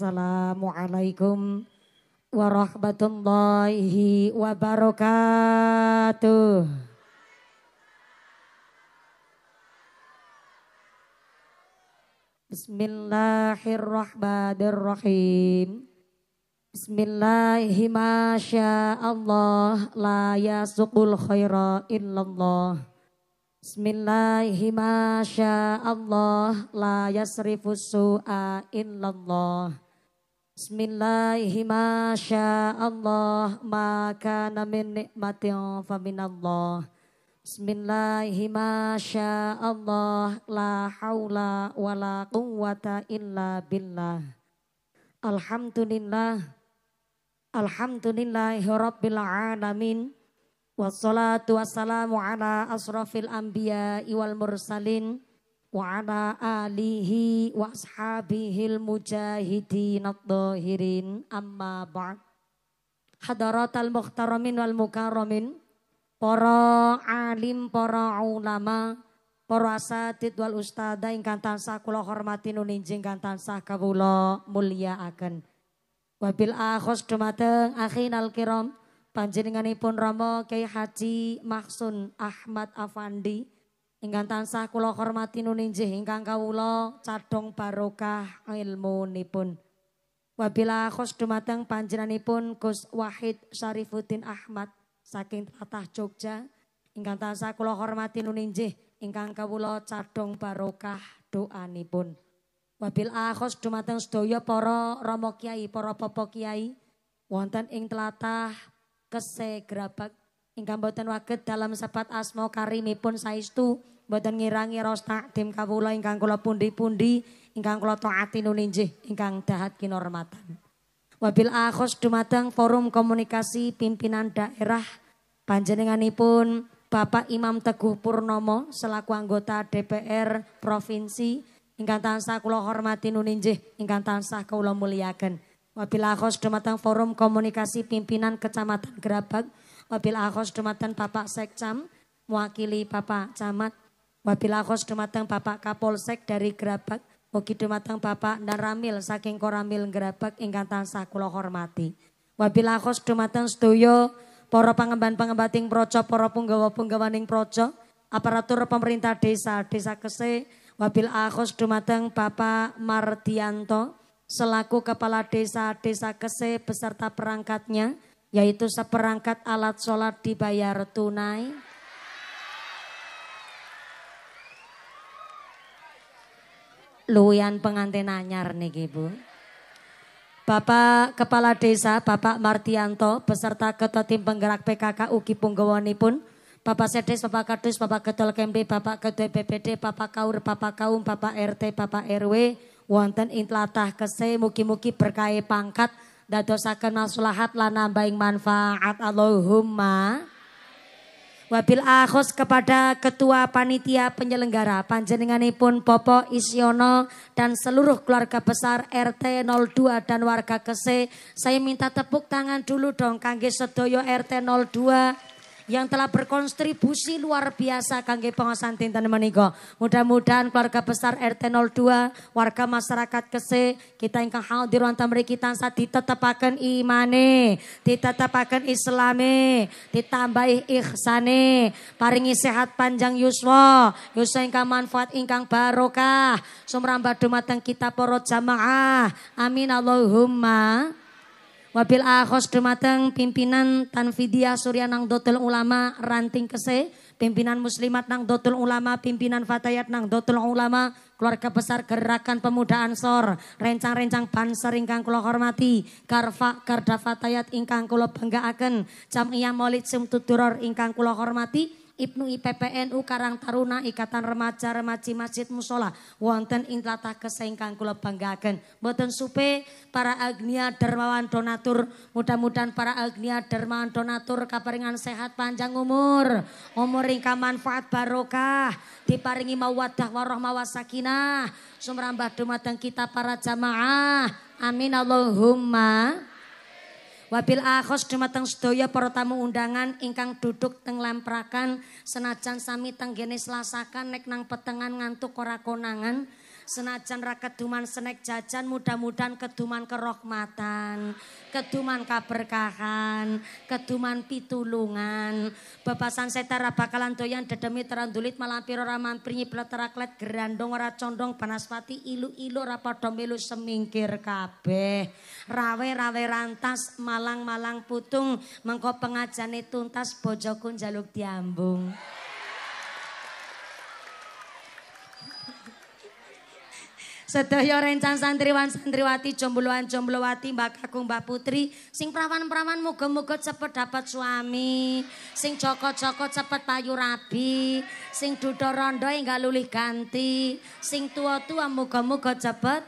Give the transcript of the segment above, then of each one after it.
Assalamualaikum warahmatullahi wabarakatuh. Bismillahirrahmanirrahim. Bismillahirrahmanirrahim. La yasukul khaira illallah. Bismillahirrahmanirrahim. La su'a illallah. Bismillahi ma Allah nama kana min nikmatin fa minallah. Bismillahi Allah la haula wa la quwwata illa billah. Alhamdulillah. Alhamdulillahi rabbil alamin. Wassalatu wassalamu ala asrafil anbiya wal mursalin wa ala alihi wa ashabihil mujahidin ad-dahirin amma ba'd al muhtaramin wal mukarramin para alim para ulama para asatid wal ustada ingkang tansah kula hormati nuninjing kang tansah mulia akan wabil akhos dumateng akhinal kiram panjenenganipun ramo Kyai Haji Mahsun Ahmad Afandi Ingkang tansah kula hormati nuninjih ingkang kawula cadhong barokah ilmunipun. Wabila khos dumateng panjenenganipun Gus Wahid Syarifuddin Ahmad saking Tatah Jogja ingkang tansah kula hormati nuninjih ingkang kawula cadhong barokah doanipun. Wabil akhos dumateng sedaya para rama kiai, para papa kiai wonten ing tlatah Kese Grabak Ingkang boten waget dalam sebat asma karimipun saistu boten ngirangi raos takdim kawula ingkang kula pundi-pundi ingkang kula taati nuninjih ingkang dahat kinormatan. Wabil akhos dumateng forum komunikasi pimpinan daerah panjenenganipun Bapak Imam Teguh Purnomo selaku anggota DPR provinsi ingkang tansah kula hormati nuninjih ingkang tansah kula mulyaken. Wabil akhos dumateng forum komunikasi pimpinan Kecamatan Gerabak Wabil akhos dumateng Bapak Sekcam mewakili Bapak Camat. Wabil akhos dumateng Bapak Kapolsek dari Gerabak. Mugi dumateng Bapak Naramil saking Koramil Gerabak ingkang tansah kula hormati. Wabil akhos dumateng sedaya para pangemban-pangembating projo, para punggawa-punggawaning projo, aparatur pemerintah desa, desa kese, wabil akhos dumateng Bapak Martianto selaku kepala desa, desa kese beserta perangkatnya yaitu seperangkat alat sholat dibayar tunai. Luyan pengantin anyar nih Ibu. Bapak Kepala Desa, Bapak Martianto, beserta Ketua Tim Penggerak PKK Uki Punggawani pun, Bapak Sedes, Bapak Kadus, Bapak Ketul Kembe, Bapak Ketua BPD, Bapak Kaur, Bapak Kaum, Bapak RT, Bapak RW, wonten intlatah kese, muki-muki berkaya pangkat, dadosaken maslahat lan nambahin manfaat Allahumma Wabil akhos kepada Ketua Panitia Penyelenggara Panjenenganipun Popo Isyono dan seluruh keluarga besar RT 02 dan warga Kese. Saya minta tepuk tangan dulu dong kangge sedoyo RT 02 yang telah berkontribusi luar biasa kangge pengasan tinta Manigo, Mudah-mudahan keluarga besar RT 02, warga masyarakat kese, kita ingkang ruang tamri kita saat ditetapakan imane, ditetapakan islame, ditambahi ihsane, paringi sehat panjang Yuswo, yuswa ingkang manfaat ingkang barokah, sumrambah dumateng kita porot jamaah. Amin Allahumma. Wabil akhos dumateng pimpinan Tanfidia Surya nang dotul ulama ranting kese. Pimpinan muslimat nang dotul ulama, pimpinan fatayat nang dotul ulama. Keluarga besar gerakan pemuda ansor. Rencang-rencang banser ingkang kula hormati. Karfa karda fatayat ingkang kula banggaaken. Jam iya maulid sumtuduror ingkang kula hormati. Ibnu IPPNU Karang Taruna Ikatan Remaja Remaji Masjid Musola wonten ing tlatah kesah ingkang kula banggaken mboten supe para agnia dermawan donatur mudah-mudahan para agnia dermawan donatur kaparingan sehat panjang umur umur ingkang manfaat barokah diparingi mawaddah warahmah wasakinah sumrambah dumateng kita para jamaah amin Allahumma Wabil akhos dumateng sedaya para tamu undangan ingkang duduk teng lemprakan senajan sami tenggene selasakan nek nang petengan ngantuk ora konangan senajan ra keduman senek jajan mudah-mudahan keduman kerokmatan, keduman kaberkahan keduman pitulungan bebasan setara bakalan doyan dedemi terandulit malampir ora mampir nyiblet teraklet gerandong ora condong panaspati ilu-ilu ora padha semingkir kabeh rawe-rawe rantas malang-malang putung mengko pengajane tuntas bojoku jaluk diambung sedaya rencan santriwan santriwati jombloan jomblowati mbak kakung mbak putri sing prawan-prawan moga moga cepet dapat suami sing joko joko cepet payu rabi sing dudo rondo enggak lulih ganti sing tua tua moga moga cepet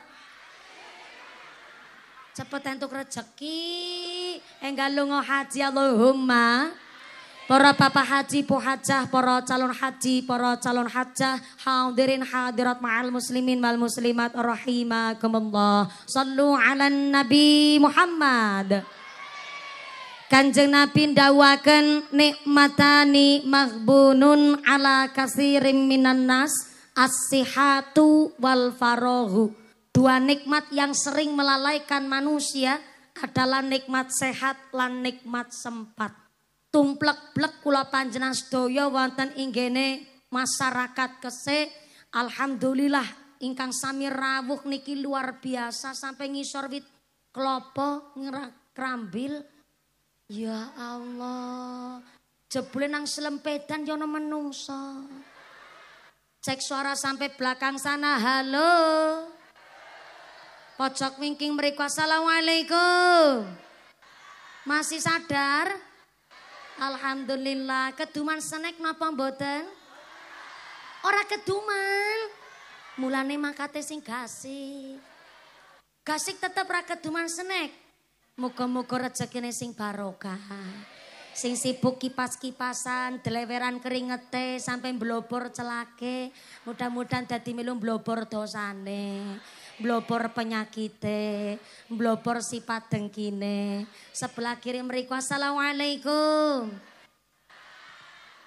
cepet entuk rejeki. enggak lungo haji Allahumma Para bapak haji, po hajah, para calon haji, para calon hajah, hadirin hadirat ma'al muslimin mal muslimat rahimakumullah. Sallu ala Nabi Muhammad. Kanjeng Nabi dawaken nikmatani maghbunun ala kasirim minan nas as-sihatu wal farohu. Dua nikmat yang sering melalaikan manusia adalah nikmat sehat lan nikmat sempat tumplek-plek kula panjenengan sedaya wonten inggene masyarakat kese, Alhamdulillah ingkang sami rawuh niki luar biasa sampai ngisor wit klopo krambil. Ya Allah. Jebule nang selempedan yono ya menungso. Cek suara sampai belakang sana. Halo. Pojok wingking mereka. Assalamualaikum. Masih sadar? Alhamdulillah, keduman senek napa mboten? Ora keduman. Mulane makate sing gasik. Gasik tetep ra keduman senek. Muga-muga rezekine sing barokah. Sing sibuk kipas-kipasan, deleweran keringete sampai blobor celake. Mudah-mudahan dadi melu blobor dosane. blopor penyakite, blopor sifat dengkine. Sebelah kiri mereka assalamualaikum.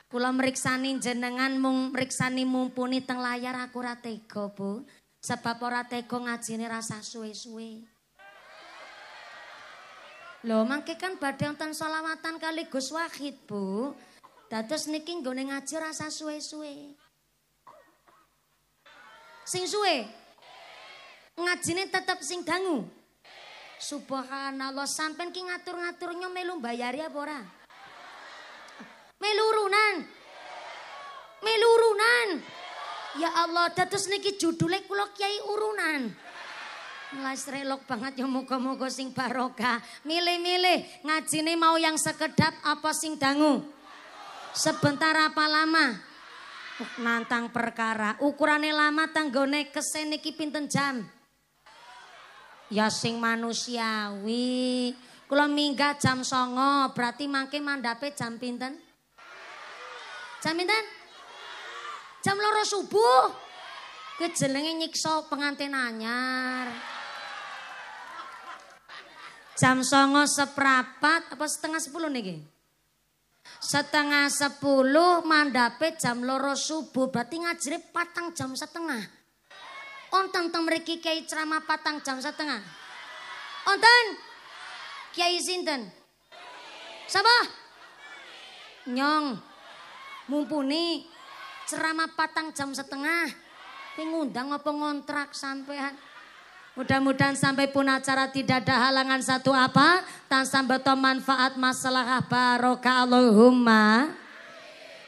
Kula meriksani jenengan mung meriksani mumpuni teng layar aku ratego Bu. Sebab ora tega ngajine rasa suwe-suwe. Lo mangke kan badhe wonten selawatan kali Gus Wahid, Bu. Dados niki nggone ngaji rasa suwe-suwe. Sing suwe ngajine tetep sing dangu. Subhanallah, sampean ki ngatur-ngaturnya melu bayari apa ora? Melurunan. Melurunan. Ya Allah, dados niki judule kula Kiai Urunan. Ngelas relok banget ya muga-muga sing barokah. Milih-milih ngajine mau yang sekedap apa sing dangu? Sebentar apa lama? Nantang perkara. Ukurane lama tanggone kesen iki pinten jam? Ya sing manusiawi. Kula minggah jam songo, berarti mangke mandape jam pinten? Jam pinten? Jam loro subuh. kejelengin jenenge nyiksa pengantin anyar. Jam songo seprapat apa setengah sepuluh geng, Setengah sepuluh mandape jam loro subuh, berarti ngajire patang jam setengah. Onten teng mereka kiai ceramah patang jam setengah. Onten? Kiai sinten? Sapa? Nyong. Mumpuni ceramah patang jam setengah. Pengundang apa ngontrak sampean? Mudah-mudahan sampai pun acara tidak ada halangan satu apa. sampai beto manfaat masalah roka Allahumma.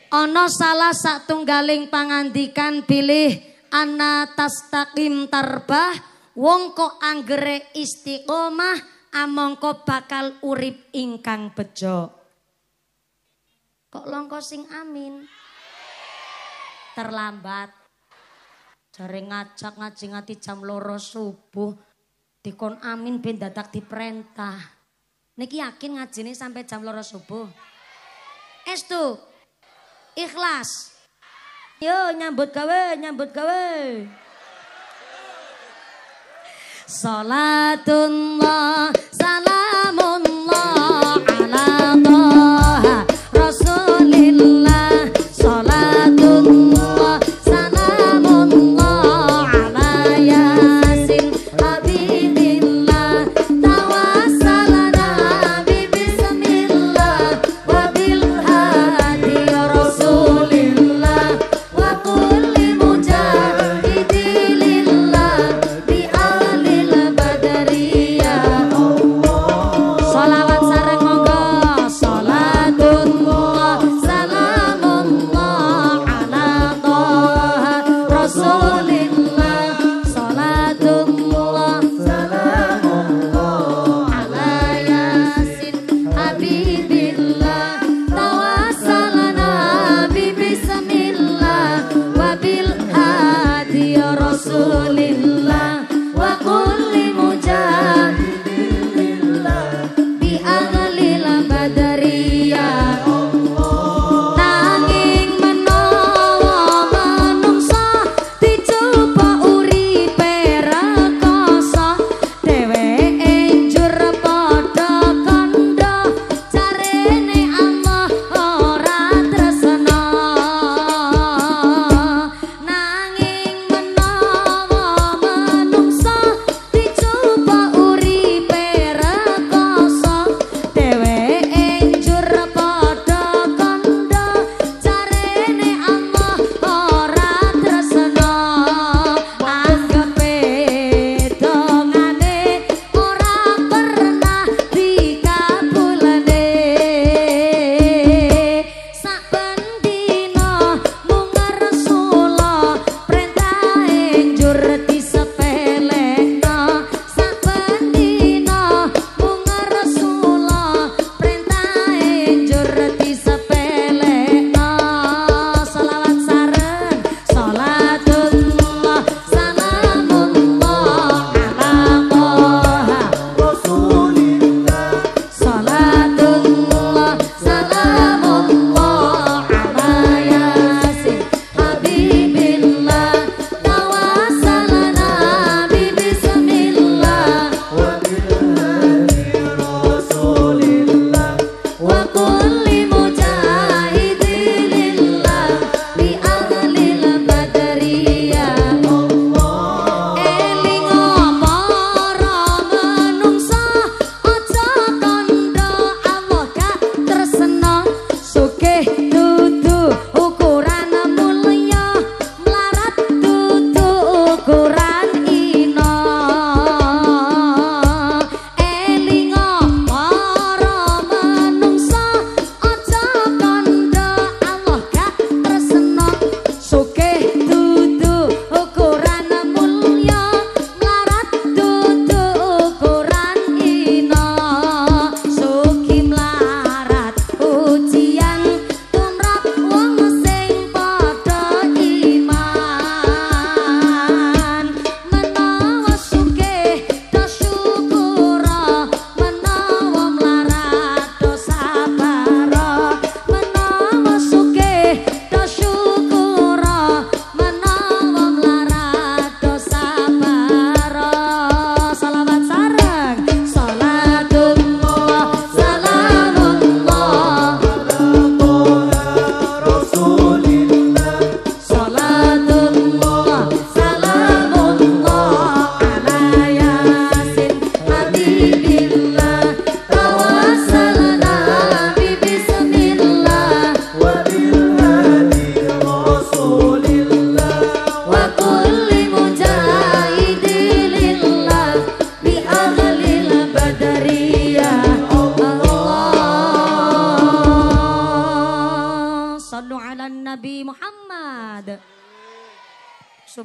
Ono salah satu galing pangandikan pilih ana tastaqim tarbah wong kok anggere istiqomah amangka bakal urip ingkang bejo. Kok longko sing amin? Terlambat. Jare ngajak ngaji ngati jam loro subuh dikon amin ben dadak diperintah. Niki yakin ngajine sampai jam loro subuh? Estu. Ikhlas. Yo nyambut gawe, nyambut gawe. Salatullah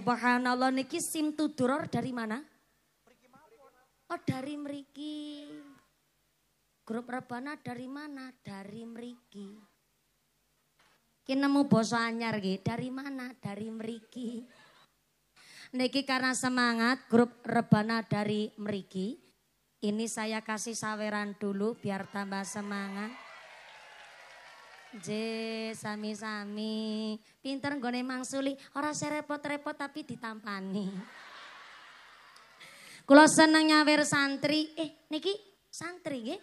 Subhanallah niki sim tuduror dari mana? Oh dari Meriki. Grup Rebana dari mana? Dari Meriki. Kita mau bosan anyar gitu. Dari mana? Dari Meriki. Niki karena semangat grup Rebana dari Meriki. Ini saya kasih saweran dulu biar tambah semangat. Je, sami-sami. Pinter emang mangsuli, ora serepot-repot tapi ditampani. Kula seneng nyawer santri. Eh, niki santri nggih?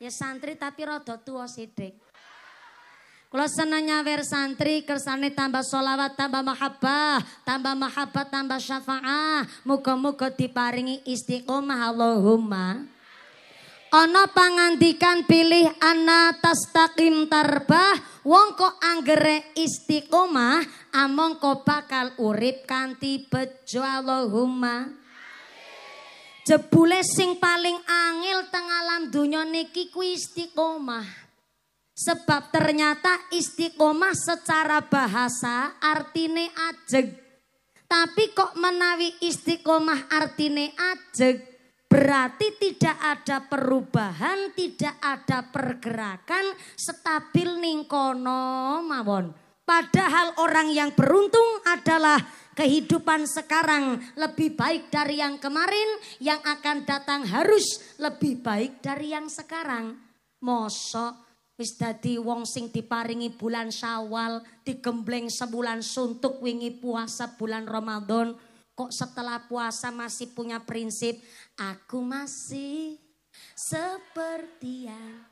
Ya santri tapi rada tua sithik. Kula seneng nyawer santri kersane tambah solawat, tambah mahabbah, tambah mahabbah, tambah syafaah. muka-muka diparingi istiqomah Allahumma. Ono pangandikan pilih ana tastaqim tarbah wong kok anggere istiqomah among kok bakal urip kanti bejo Allahumma. Jebule sing paling angel teng alam donya niki kuwi istiqomah. Sebab ternyata istiqomah secara bahasa artine ajeg. Tapi kok menawi istiqomah artine ajeg, Berarti tidak ada perubahan, tidak ada pergerakan, stabil ningkono mawon. Padahal orang yang beruntung adalah kehidupan sekarang lebih baik dari yang kemarin, yang akan datang harus lebih baik dari yang sekarang. Mosok wis dadi wong sing diparingi bulan Syawal, digembleng sebulan suntuk wingi puasa bulan Ramadan, kok setelah puasa masih punya prinsip Aku masih seperti yang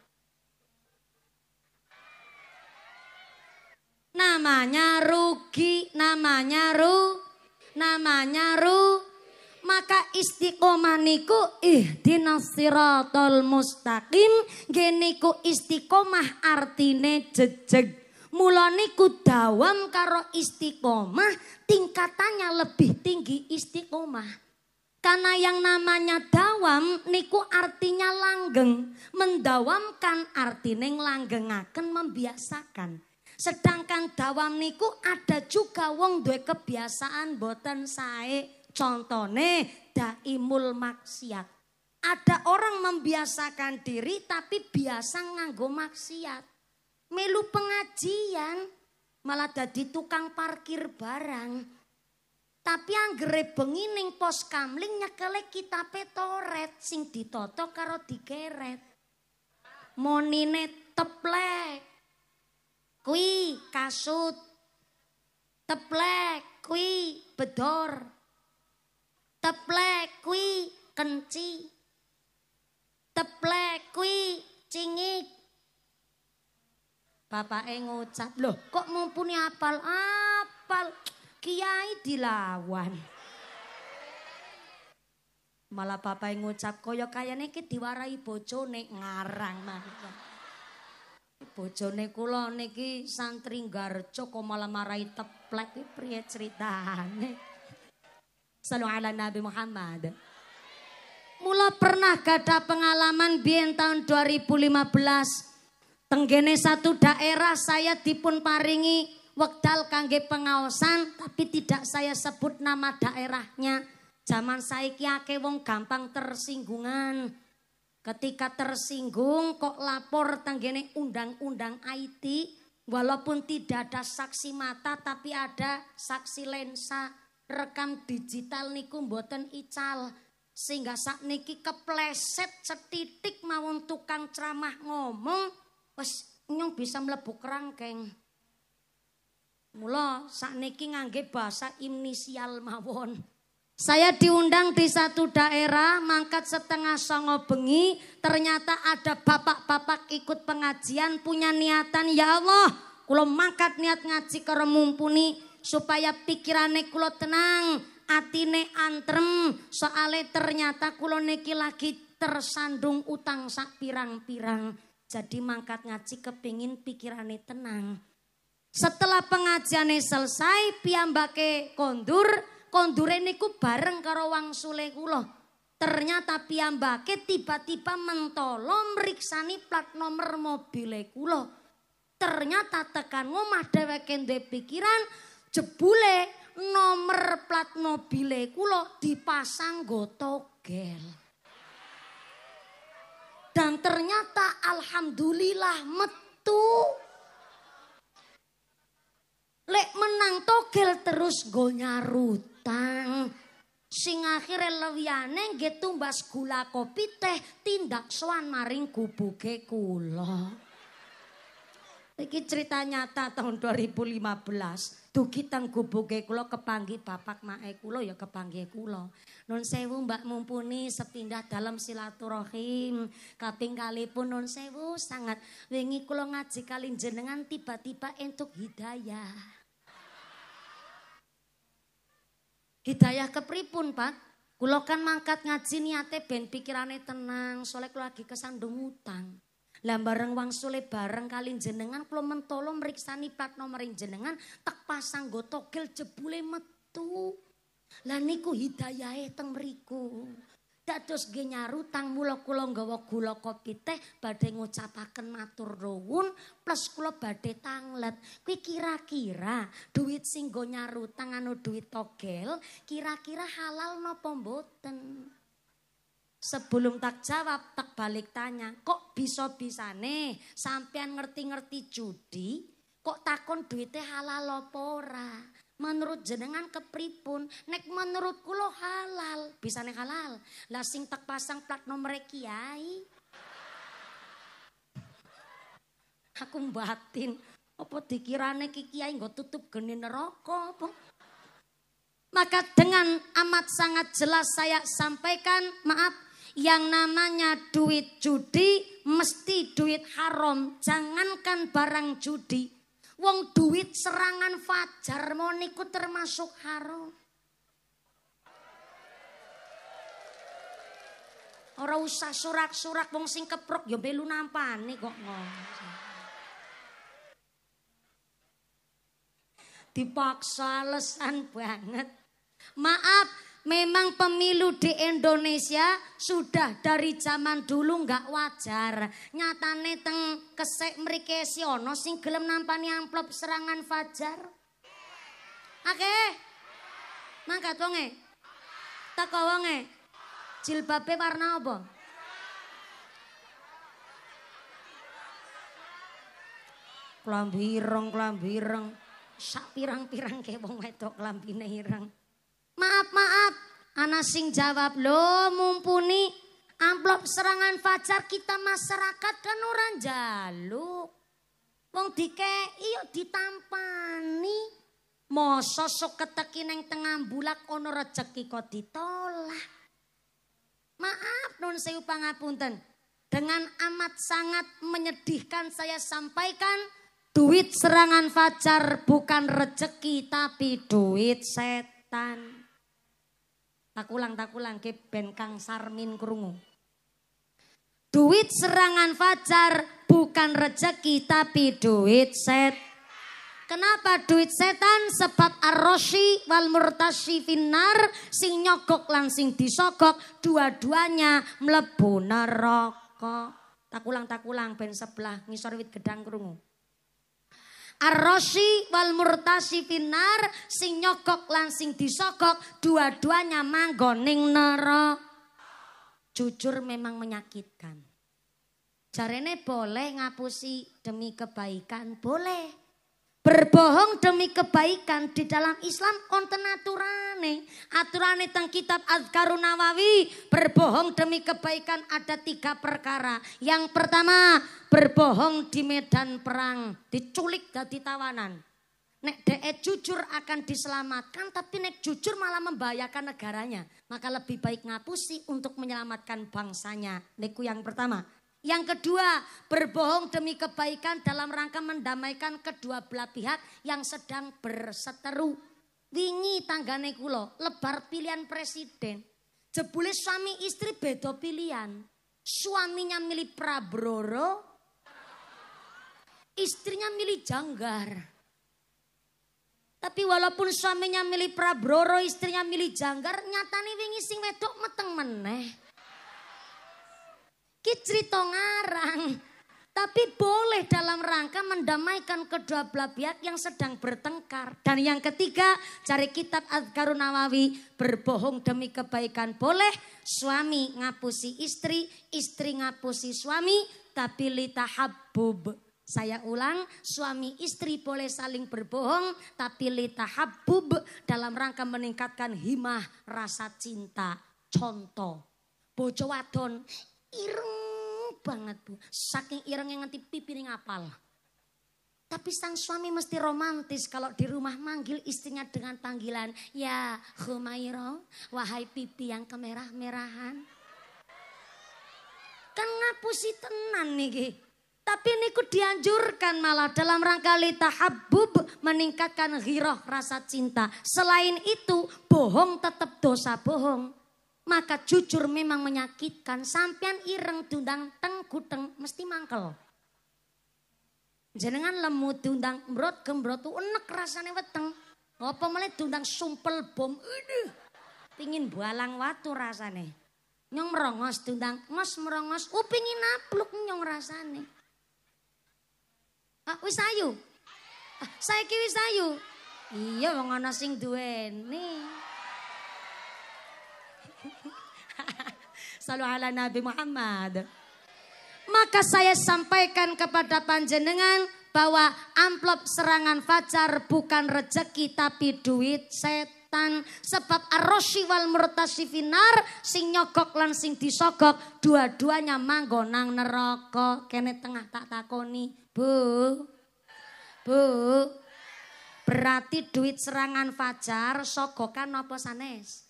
namanya rugi, namanya ru, namanya ru. Maka istiqomah niku ihdinas siratal mustaqim geniku istiqomah artine jejeg. Mula niku dawam karo istiqomah tingkatannya lebih tinggi istiqomah. Karena yang namanya dawam niku artinya langgeng. Mendawamkan arti neng langgeng akan membiasakan. Sedangkan dawam niku ada juga wong dua kebiasaan boten sae. Contone daimul maksiat. Ada orang membiasakan diri tapi biasa nganggo maksiat. Melu pengajian malah jadi tukang parkir barang. tapi anggere bengi ning pos kamling nyekele kitabe toret sing ditoto karo digeret monine teplek kui kasut teplek kui bedor teplek kui kenci teplek kui cingik bapak ngucap loh kok mumpuni apal apal kiai dilawan. Malah bapak ngucap kaya kayane iki diwarai bojone ngarang mawon. Bojone kula niki santri Garjo kok malah marai teplek iki priye critane? Sallu ala Nabi Muhammad. Mula pernah gada pengalaman biyen tahun 2015 tenggene satu daerah saya dipun paringi wekdal kangge pengaosan tapi tidak saya sebut nama daerahnya. Zaman saiki Ake wong gampang tersinggungan. Ketika tersinggung kok lapor tanggene undang-undang IT walaupun tidak ada saksi mata tapi ada saksi lensa rekam digital niku mboten ical sehingga saat niki kepleset setitik mau tukang ceramah ngomong wes nyong bisa mlebu kerangkeng. Mula sakniki ngangge bahasa inisial mawon. Saya diundang di satu daerah, mangkat setengah songo bengi, ternyata ada bapak-bapak ikut pengajian punya niatan, ya Allah, kulo mangkat niat ngaji karo mumpuni supaya pikirane kulo tenang, atine antrem, soale ternyata kulo niki lagi tersandung utang sak pirang-pirang. Jadi mangkat ngaji kepingin pikirane tenang. Setelah pengajiannya selesai, piyambake kondur, kondure niku bareng karo wang kula. Ternyata piyambake tiba-tiba mentolo riksani plat nomor mobil Ternyata tekan ngomah dheweke de pikiran jebule nomor plat mobil dipasang goto gel. Dan ternyata alhamdulillah metu Lek menang togel terus go nyarutang. Sing akhirnya lewiane nge tumbas gula kopi teh tindak swan maring ke kula. Iki cerita nyata tahun 2015. Dugi teng kulo kula kepanggi bapak mae kula ya kepanggi kula. Nun sewu Mbak Mumpuni sepindah dalam silaturahim. Kaping kalipun nun sewu sangat wingi kula ngaji kali jenengan tiba-tiba entuk hidayah. Hidayah kepripun pak? Kulo kan mangkat ngaji niate ben pikirane tenang, soalnya kulo lagi kesandung utang. Lah bareng wang sule bareng kali jenengan, kulo mentolo meriksani plat nomor jenengan, tak pasang gotokil jebule metu. Lah niku hidayah teng meriku. dados tang mula kula nggawa gula kopi teh badhe ngucapaken matur nuwun plus kula badhe tanglet kuwi kira-kira duit sing nggo anu duit togel kira-kira halal napa mboten Sebelum tak jawab, tak balik tanya, kok bisa-bisane sampean ngerti-ngerti judi, kok takon duitnya halal lopora? ora? menurut jenengan kepripun nek menurut kulo halal bisa nek halal lasing tak pasang plat nomor kiai aku mbatin apa dikirane kiai nggo tutup geni neraka apa maka dengan amat sangat jelas saya sampaikan maaf yang namanya duit judi mesti duit haram jangankan barang judi Wong duit serangan fajar mau niku termasuk haram. Ora usah surak-surak wong sing keprok ya belu nampani kok ngomong. Dipaksa lesan banget. Maaf, memang pemilu di Indonesia sudah dari zaman dulu nggak wajar. Nyatane teng kesek mrike siono sing gelem nampani amplop serangan fajar. Oke. Mangkat wonge. Teko wonge. Jilbabe warna apa? Klambi ireng, klambi ireng. Sak pirang-pirang ke wong wedok klambine ireng. Maaf, maaf. Ana sing jawab, lo mumpuni amplop serangan fajar kita masyarakat kan orang jaluk. Wong dike, iyo ditampani. Masa sok keteki neng tengah bulak ono rejeki kok ditolak. Maaf non sewu pangapunten. Dengan amat sangat menyedihkan saya sampaikan duit serangan fajar bukan rejeki tapi duit setan. Tak ulang ke ben kang sarmin kerungu, Duit serangan fajar bukan rezeki tapi duit set. Kenapa duit setan? Sebab arroshi wal murtashi finar sing nyogok langsing disogok dua-duanya Tak neraka. Takulang takulang ben sebelah ngisor wit gedang kerungu. Arroshi wal murtasi finar sing nyogok lan sing disogok dua-duanya manggoning nero, Jujur memang menyakitkan. Jarene boleh ngapusi demi kebaikan, boleh. Berbohong demi kebaikan di dalam Islam onten aturane. Aturane tentang kitab Azkarun Nawawi. Berbohong demi kebaikan ada tiga perkara. Yang pertama berbohong di medan perang. Diculik dari tawanan. Nek DE jujur akan diselamatkan tapi nek jujur malah membahayakan negaranya. Maka lebih baik ngapusi untuk menyelamatkan bangsanya. Neku yang pertama. Yang kedua, berbohong demi kebaikan dalam rangka mendamaikan kedua belah pihak yang sedang berseteru. Wingi tanggane kula, lebar pilihan presiden. Jebule suami istri beda pilihan. Suaminya milih Prabroro, istrinya milih Janggar. Tapi walaupun suaminya milih Prabroro, istrinya milih Janggar, nyatane wingi sing wedok meteng meneh iki cerita ngarang. Tapi boleh dalam rangka mendamaikan kedua belah pihak yang sedang bertengkar. Dan yang ketiga, cari kitab Adhkaru Nawawi, berbohong demi kebaikan boleh, suami ngapusi istri, istri ngapusi suami, tapi habbub. Saya ulang, suami istri boleh saling berbohong, tapi habbub dalam rangka meningkatkan himah rasa cinta. Contoh, bojo wadon, ireng banget bu. Saking ireng yang nanti pipi ngapal. Tapi sang suami mesti romantis kalau di rumah manggil istrinya dengan panggilan ya Humairo, wahai pipi yang kemerah-merahan. Kan ngapusi tenan nih? Tapi ini ku dianjurkan malah dalam rangka habub meningkatkan hiroh rasa cinta. Selain itu bohong tetap dosa bohong maka jujur memang menyakitkan sampean ireng dundang teng gudeng mesti mangkel jenengan lemu dundang mrot gembrot tuh enek rasanya weteng apa malah dundang sumpel bom aduh pingin bualang watu rasane nyong merongos dundang ngos merongos upingin oh, napluk nyong rasane ah wis ayu ah, saya kiwis ayu iya wong ana sing duweni Salu ala Nabi Muhammad. Maka saya sampaikan kepada panjenengan bahwa amplop serangan fajar bukan rezeki tapi duit setan. Sebab arrosi wal murtasi finar sing nyogok lan sing disogok dua-duanya manggonang neraka. Kene tengah tak takoni. Bu, bu, berarti duit serangan fajar sogokan apa sanes?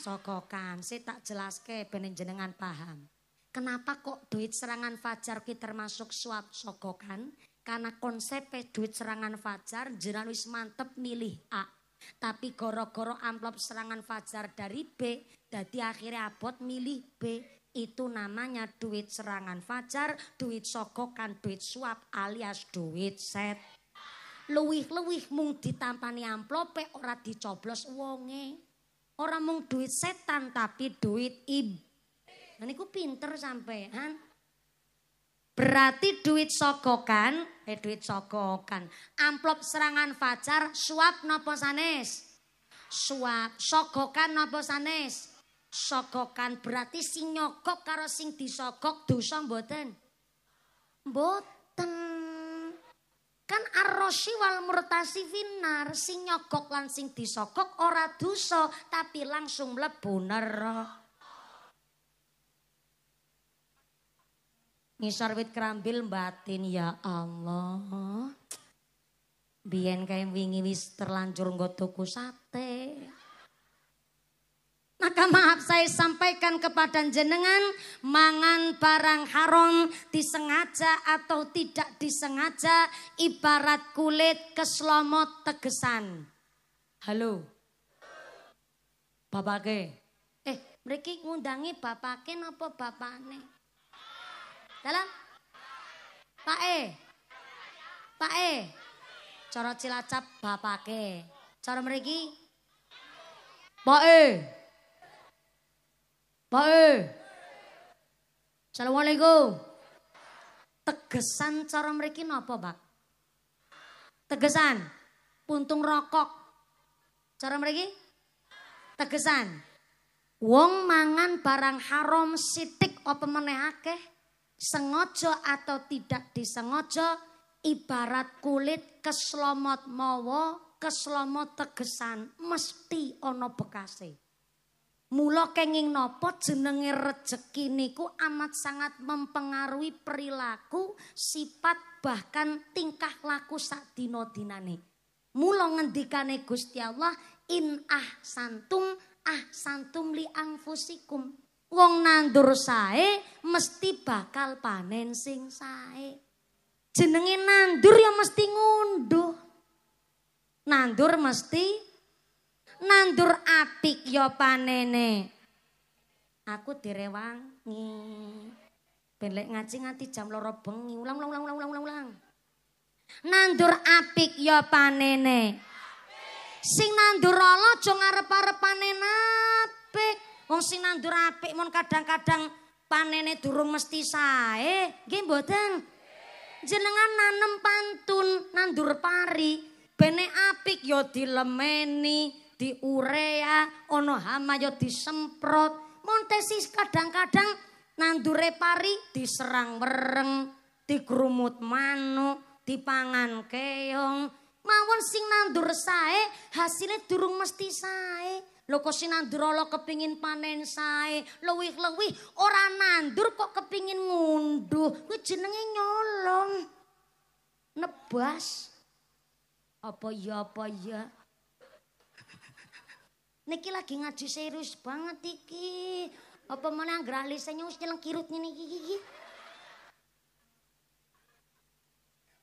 sokokan, saya tak jelas ke jenengan paham. Kenapa kok duit serangan fajar ki termasuk suap sokokan? Karena konsep duit serangan fajar jalan wis mantep milih A. Tapi goro-goro amplop serangan fajar dari B, jadi akhirnya abot milih B. Itu namanya duit serangan fajar, duit sokokan, duit suap alias duit set. luwih-luwih mung ditampani amplope ora dicoblos wonge. Orang mau duit setan tapi duit ib, dan aku pinter sampean. Berarti duit sokokan, eh duit sokokan, Amplop serangan fajar suap nopo sanes. Suap, sokokan nopo sanes. Sogokan berarti sing nyokok karo sing disokok dosa boten, boten. kan ar-rosi wal murtasi finar sing nyogok lan sing disogok ora dosa tapi langsung mlebu neraka ngisor wit kerambil batin ya Allah biyen kae wingi wis terlanjur nggo tuku sate Maka maaf saya sampaikan kepada jenengan mangan barang haram disengaja atau tidak disengaja ibarat kulit keslomot tegesan. Halo. Bapake. Eh, mriki ngundangi bapake napa bapane? Dalam? Pak E. Pak E. Cara Cilacap bapake. Cara mriki? Pak E. Baik, Assalamualaikum. Tegesan cara mriki apa, Pak? Tegesan. Puntung rokok. Cara mereka? Tegesan. Wong mangan barang haram sitik apa meneh akeh? Sengaja atau tidak disengaja ibarat kulit keslomot mawa keslomot tegesan mesti ono bekasi. Mula kenging nopo jenenge rejeki niku amat sangat mempengaruhi perilaku, sifat bahkan tingkah laku sak dina-dinane. Mula ngendikane Gusti Allah in ah ahsantum li anfusikum. Wong nandur sae mesti bakal panen sing sae. Jenenge nandur ya mesti ngunduh. Nandur mesti nandur apik ya panene. Aku direwangi. Ben lek ngaji nganti jam loro bengi, ulang ulang ulang ulang ulang Nandur apik ya panene. Sing nandur ala aja ngarep-arep panen apik. Wong sing nandur apik mon kadang-kadang panene durung mesti sae. Nggih mboten? Jenengan nanem pantun nandur pari, bene apik ya dilemeni, diurea ana hama ya disemprot montesis kadang-kadang nandure pari diserang mereng digrumut manuk dipangan keyong, mawon sing nandur sae hasilnya durung mesti sae lho kok sing nandur lo kepingin panen sae lewih-lewih ora nandur kok kepingin ngunduh kuwi jenenge nyolong nebas apa ya apa ya Niki lagi ngaji serius banget iki. Apa malah anggar lisennya wis nyelang kirutnya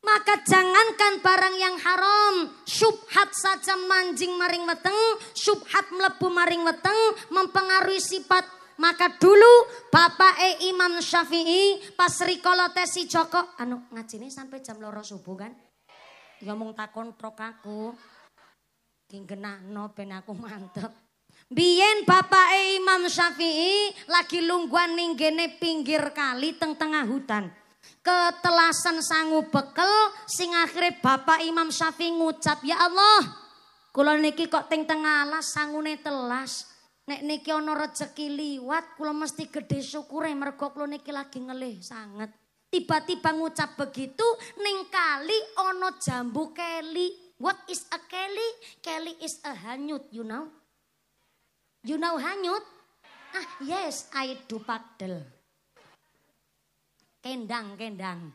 Maka jangankan barang yang haram, subhat saja manjing maring weteng, subhat melebu maring weteng, mempengaruhi sifat maka dulu bapak e Imam Syafi'i pas rikolo tesi Joko anu ngajini sampai jam loro subuh kan. ngomong ya takon trok aku. Dinggenakno ben aku mantep. Biyen bapake Imam Syafi'i lagi lungguan ning gene pinggir kali teng tengah hutan. Ketelasan sangu bekel sing akhire bapak Imam Syafi'i ngucap, "Ya Allah, kula niki kok teng tengah alas sangune telas. Nek niki ana rejeki liwat, kula mesti gede syukure mergo kula niki lagi ngelih sangat. Tiba-tiba ngucap begitu, ning kali ana jambu kelik. What is a kelly? Kelly is a hanyut, you know. You know hanyut? Ah, yes, I do padel. Kendang, kendang.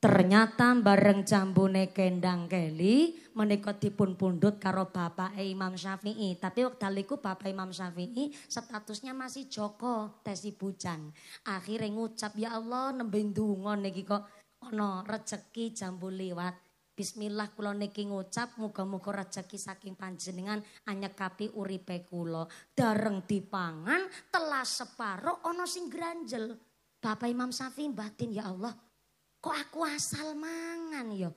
Ternyata bareng jambune kendang Kelly menikuti pun-pundut karo bapak Imam Syafi'i. Tapi waktu iku bapak Imam Syafi'i statusnya masih Joko tesi bujang. Akhirnya ngucap ya Allah nembe ndonga niki kok rezeki rejeki jambu liwat. Bismillah kula niki ngucap muga-muga rezeki saking panjenengan anyekapi uripe kula. Dareng dipangan telah separo ono sing granjel. Bapak Imam Syafi'i batin ya Allah. Kok aku asal mangan ya?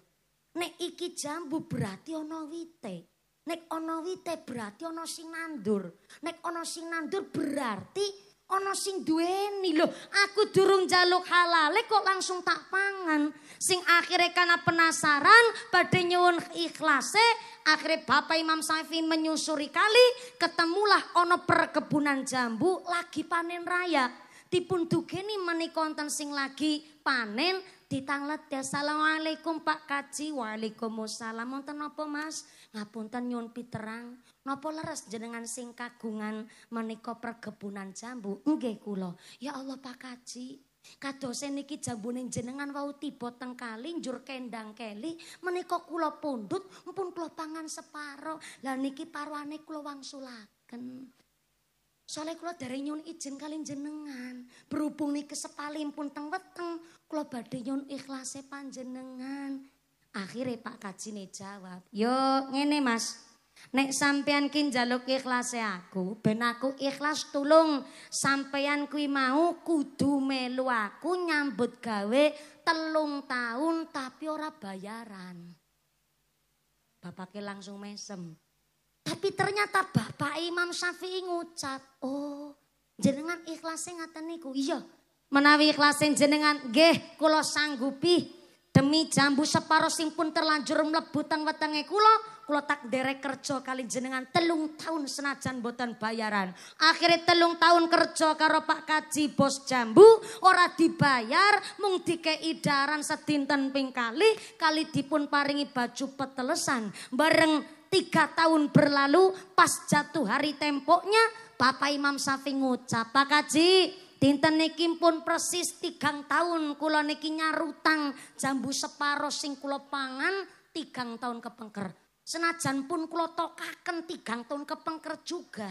Nek iki jambu berarti ono wite. Nek ono wite berarti ono sing nandur. Nek ono sing nandur berarti Ono sing duweni lho, aku durung jaluk halale kok langsung tak pangan. Sing akhirnya karena penasaran, pada nyuwun ikhlase, akhirnya Bapak Imam Syafi'i menyusuri kali, ketemulah ono perkebunan jambu lagi panen raya. Dipun dugeni menikonten sing lagi panen, ditanglet ya assalamualaikum Pak Kaji waalaikumsalam wonten apa Mas ngapunten nyun piterang Napa leres jenengan sing kagungan menika pergebunan jambu? Nggih kula. Ya Allah pak kaji. Kadose niki jambune jenengan wau tiba teng kali njur kendang keli menika kula pundhut Mpun kula pangan separo. Lah niki parwane kula wangsulaken. Soale kula dere nyun ijin kali jenengan. Berhubung niki sepalimpun teng weteng, kula badhe nyun ikhlase panjenengan. Akhire Pak Kajine jawab, "Yo ngene Mas, Nek sampean jaluk ikhlas ya aku, ben aku ikhlas tulung sampean kuwi mau kudu melu aku nyambut gawe telung tahun tapi ora bayaran. Bapaknya langsung mesem. Tapi ternyata Bapak Imam Syafi'i ngucap, "Oh, jenengan ikhlasnya e ngaten niku." Iya, menawi ikhlasnya e jenengan nggih kulo sanggupi demi jambu separo simpun terlanjur melebutan teng wetenge kulo. Kulo tak derek kerja kali jenengan telung tahun senajan boten bayaran. Akhirnya telung tahun kerja karo Pak Kaji bos jambu ora dibayar mung dikei daran sedinten ping kali kali dipun paringi baju petelesan bareng tiga tahun berlalu pas jatuh hari tempoknya Bapak Imam Safi ngucap Pak Kaji Dinten niki pun persis tiga tahun kula niki nyarutang jambu separo sing kula pangan tiga tahun kepengker. Senajan pun kula tokaken tigang tahun kepengker juga,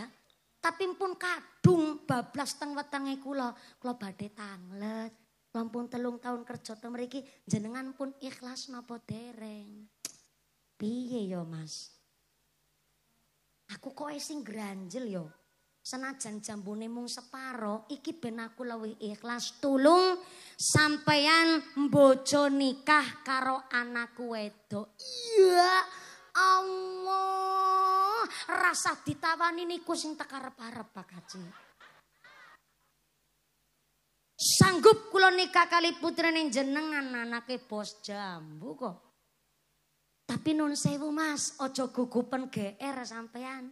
tapi pun kadung bablas teng wetenge kula, kula badhe tanglet. pun telung tahun kerja teng mriki jenengan pun ikhlas napa dereng? Piye yo, Mas? Aku kok sing granjel yo. Senajan jambune mung separo, iki ben aku luwih ikhlas tulung sampeyan mbojo nikah karo anakku wedok. Iya. Allah rasa ditawani niku sing teka parep rep bakaji sanggup kula nikah kali putrine jenengan anake bos jambu kok tapi nun sewu mas aja gugupen GR sampean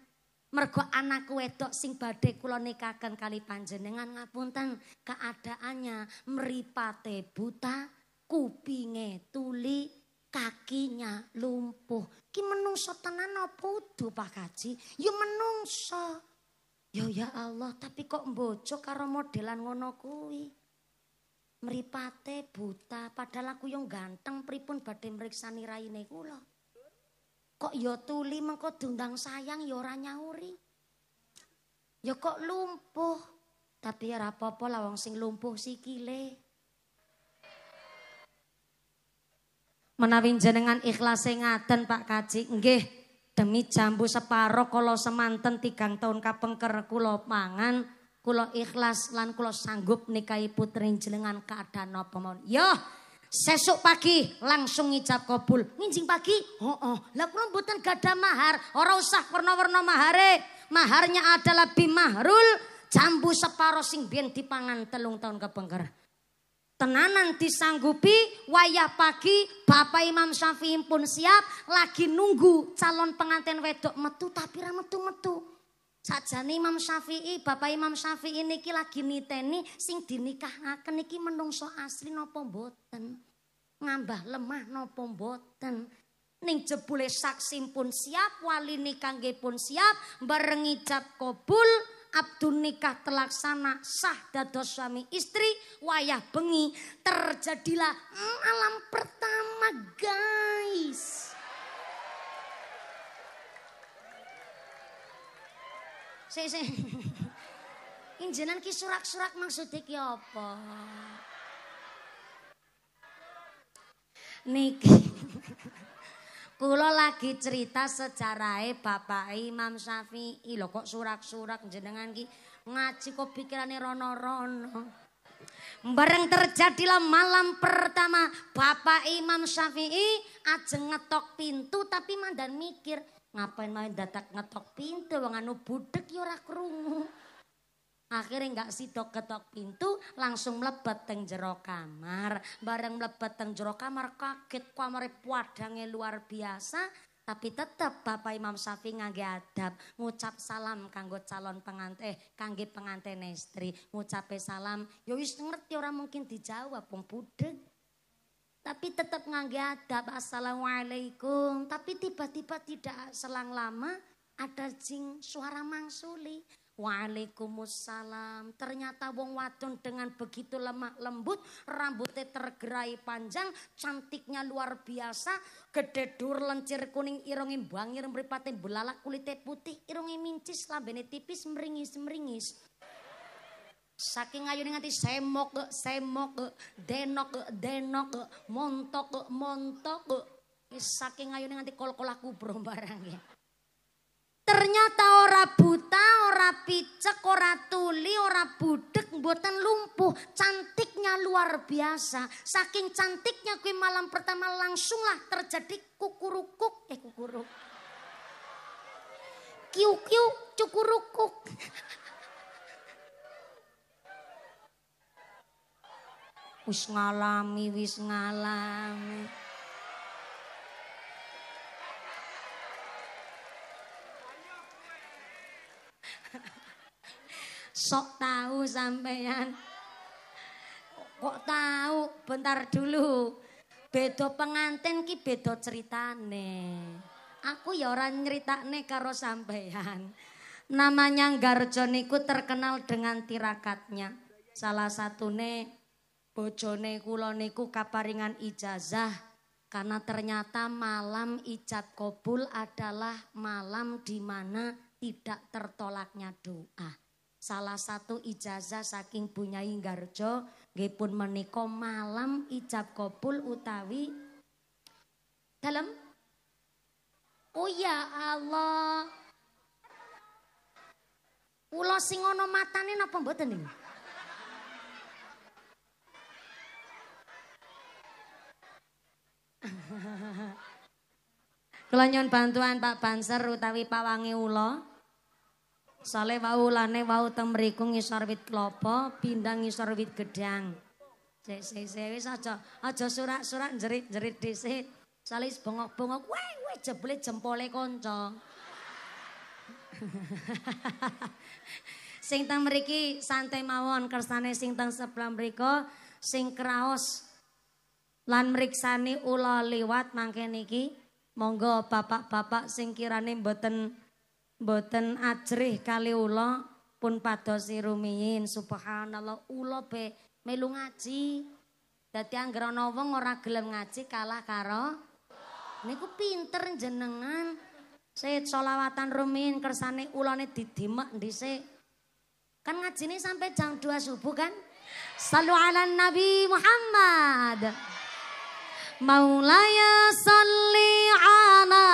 mergo anakku wedok sing badhe kula nikahkan kali panjenengan ngapunten keadaannya meripate buta kupinge tuli kakinya lumpuh. Ki menungso tenan apa udu Pak Haji? Ya menungso. Ya ya Allah, tapi kok mbojo karo modelan ngono kuwi. Mripate buta, padahal aku yang ganteng pripun badhe mriksani raine kula. Kok ya tuli mengko dundang sayang ya ora nyauri. Ya kok lumpuh. Tapi ya rapopo lah wong sing lumpuh sikile. menawi jenengan ikhlas ngaten Pak Kaji nggih demi jambu separo kalau semanten tigang tahun kapengker kula mangan kula ikhlas lan kula sanggup nikahi putri jenengan keadaan napa mawon yo ya, Sesuk pagi langsung ngijab kopul, Nginjing pagi? Oh, oh. Lah kula mboten mahar, ora usah warna-warna mahare. Maharnya adalah bimahrul jambu separo sing biyen dipangan telung tahun kepengker tenanan disanggupi wayah pagi Bapak Imam Syafi'i pun siap lagi nunggu calon pengantin wedok metu tapi ra metu-metu. nih Imam Syafi'i, Bapak Imam Syafi'i ini lagi niteni sing dinikahaken niki menungso asli nopo boten Ngambah lemah nopo boten Ning jebule saksi pun siap, wali nikangge pun siap, bareng kobul kobul, abdu nikah terlaksana sah dados suami istri wayah bengi terjadilah Malam pertama guys. Si, si. Injenan ki surak-surak maksudnya ki apa? Niki. Kulo lagi cerita eh Bapak Imam Syafi'i. lo kok surak-surak jenengan ki ngaji kok pikirannya rono-rono. Bareng terjadilah malam pertama Bapak Imam Syafi'i ajeng ngetok pintu tapi mandan mikir ngapain main datak ngetok pintu wong anu budek yo ya ora krungu. Akhirnya nggak sitok ketok pintu, langsung melebat teng jero kamar. Bareng melebat teng jero kamar kaget kamar puadangnya luar biasa, tapi tetap Bapak Imam Syafi'i ngangge adab, ngucap salam kanggo calon pengantin, eh, kangge pengantin istri, ngucape salam, ya wis ngerti orang mungkin dijawab pun budek. Tapi tetap ngangge adab, assalamualaikum. Tapi tiba-tiba tidak selang lama ada jing suara mangsuli. Waalaikumsalam. Ternyata wong wadon dengan begitu lemah lembut, rambutnya tergerai panjang, cantiknya luar biasa, gede dur lencir kuning irungi bangir mripate belalak kulitnya putih, irungi mincis lambene tipis meringis-meringis. Saking ayu nanti semok, semok, denok, denok, montok, montok. Saking ayu nganti kol-kolaku bro ya. Ternyata ora buta, ora picek, ora tuli, ora budek, buatan lumpuh. Cantiknya luar biasa. Saking cantiknya gue malam pertama langsunglah terjadi kukurukuk. Eh kukuruk. Kiu-kiu cukurukuk. Wis ngalami, wis ngalami. Sok tahu sampean. Kok tahu? Bentar dulu. bedo pengantin ki bedo ceritane. Aku ya orang nih karo sampean. Namanya Garjo niku terkenal dengan tirakatnya. Salah satu ne bojone kulo niku kaparingan ijazah karena ternyata malam ijab kobul adalah malam dimana tidak tertolaknya doa. Salah satu ijazah saking Bunyai Garjo nggih pun menika malam ijab kabul utawi dalam Oh ya Allah. Kula sing ana matane napa mboten niku? Kula nyuwun bantuan Pak Banser utawi Pak Wangi ulo. Sale wau lane wau teng mriku ngisor wit klopo, pindang ngisor wit gedhang. Cek sik sik aja aja surak-surak jerit-jerit dhisik. Sale bongok-bongok, weh weh jebule jempole kanca. sing teng mriki santai mawon kersane sing teng sebelah mriku sing kraos lan meriksani ula liwat mangke niki monggo bapak-bapak sing kirane mboten Boten ajrih kali ulo pun padosi rumiin Subhanallah ula be melu ngaji. Dadi anggere wong ora gelem ngaji kalah karo niku pinter jenengan. Sit solawatan rumiin kersane ulone didimek dhisik. Kan ngajine sampai jam 2 subuh kan? Sallu ala Nabi Muhammad. Maulaya salli ala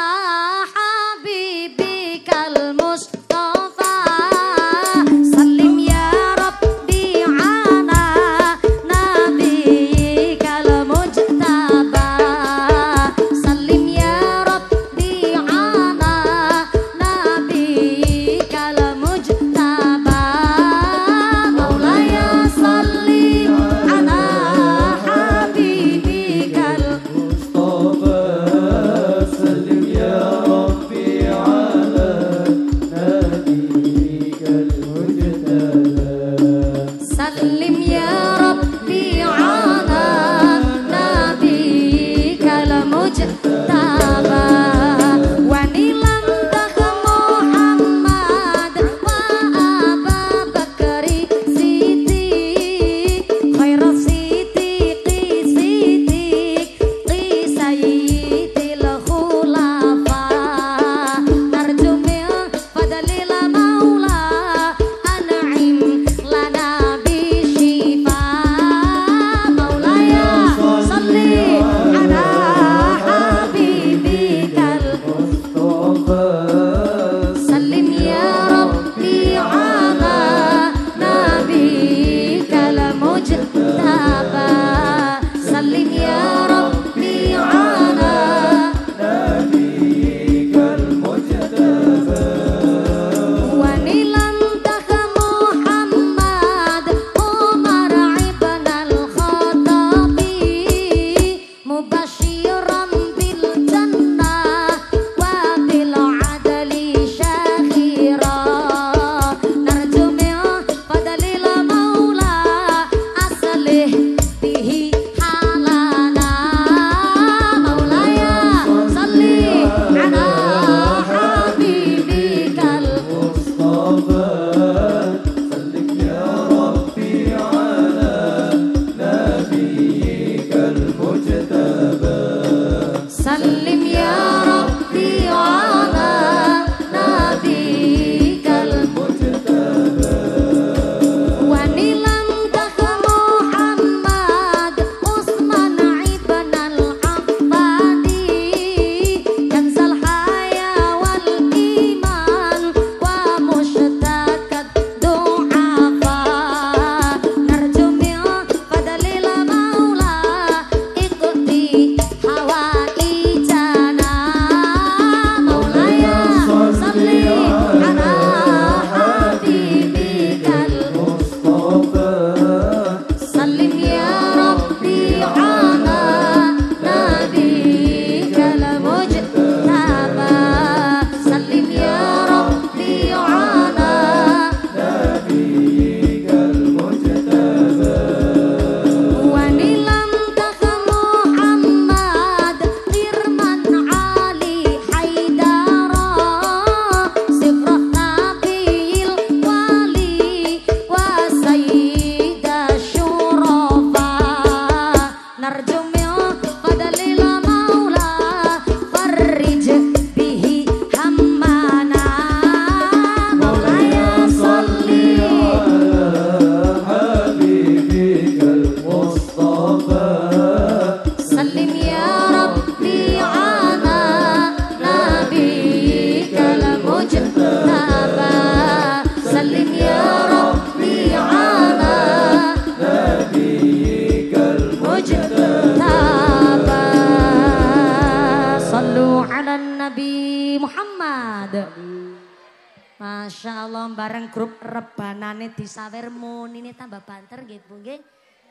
sawer mun ini tambah banter gitu, Bu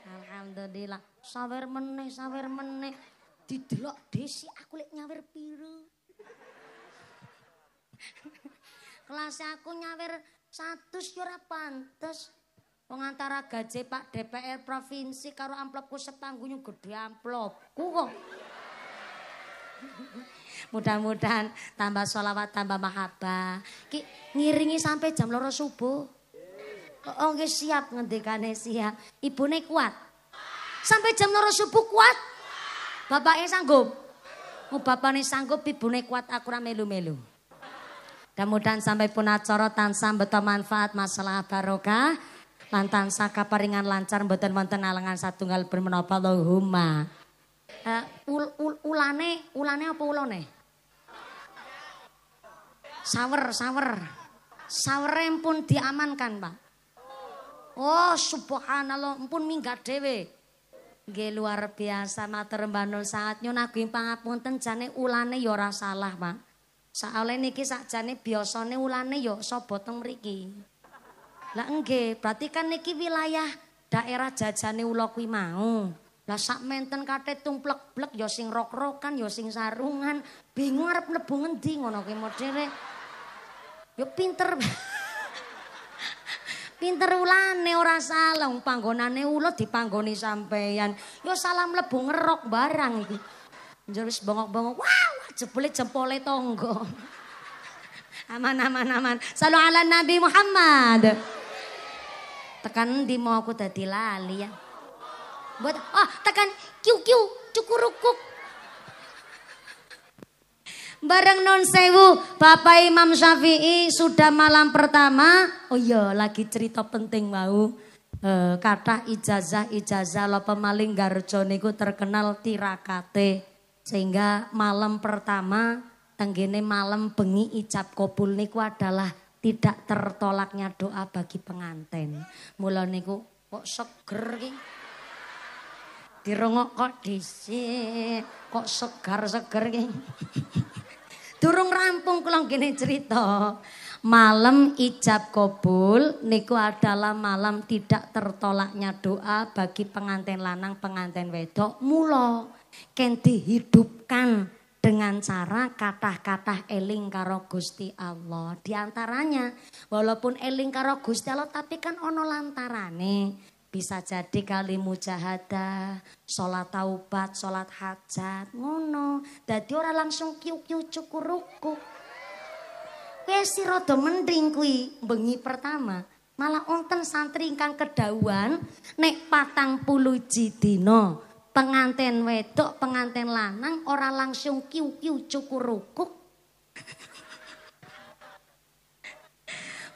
Alhamdulillah. Sawer meneh, sawer meneh. Didelok desi aku lek nyawer piro. Kelas aku nyawer 100 yo ora pantes. Wong gaji Pak DPR provinsi karo amplopku setanggunya gede amplopku kok. Mudah-mudahan tambah sholawat, tambah mahabah. Ki ngiringi sampai jam loro subuh. Oh, nggih siap ngedekane siap. Ibune kuat. Sampai jam loro subuh kuat. Bapaknya sanggup. Oh, bapaknya sanggup, ibu ibune kuat aku melu-melu. kemudian sampai pun acara tansah beto manfaat masalah barokah. Lantan saka peringan lancar mboten wonten alangan satunggal pun menapa huma Uh, eh, ul, ul, ulane, ulane apa ulone? Sawer, sawer. Sawer pun diamankan, Pak. Oh, subhanallah, ampun minggat dhewe. Nggih luar biasa matur banul saat nyun pangapunten jane ulane ya ora salah, Pak. Soale niki sakjane biasane ulane ya saboteng mriki. Lah nggih, berarti kan niki wilayah daerah jajane ula kuwi mau. Lah sak menten kate tumplek-blek ya sing rok-rokan ya sing sarungan, bingung arep mlebu ngendi ngono kuwi modere. Ya pinter. Bah. Pinter ulane ora salah wong panggonane ula dipanggoni sampeyan. yo salam mlebu ngerok barang iki. Njur bongok-bongok. wow jebule jempole tonggo Aman aman aman. Salu ala Nabi Muhammad. Tekan di mau aku dadi lali ya. Buat ah oh, tekan kiu kiu cukurukuk Bareng non sewu, Bapak Imam Syafi'i sudah malam pertama. Oh iya, lagi cerita penting mau. E, eh, kata ijazah-ijazah lo pemaling Garjo niku terkenal tirakate. Sehingga malam pertama tenggene malam bengi ijab kopul niku adalah tidak tertolaknya doa bagi pengantin. Mula niku kok seger ki. Dirungok kok sini kok segar-seger ki. Durung rampung kula gini cerita. Malam ijab kobul niku adalah malam tidak tertolaknya doa bagi pengantin lanang, pengantin wedok. Mula ken dihidupkan dengan cara kata-kata eling karo Gusti Allah. Di antaranya walaupun eling karo Gusti Allah tapi kan ono lantarane. Bisa jadi kali mujahadah, sholat taubat, sholat hajat, ngono. Jadi orang langsung kiu-kiu ruku. Kue si rodo mending kui, bengi pertama. Malah onten santri ingkang kedawan, nek patang puluh jidino. Penganten wedok, penganten lanang, orang langsung kiu-kiu cukur rukuk.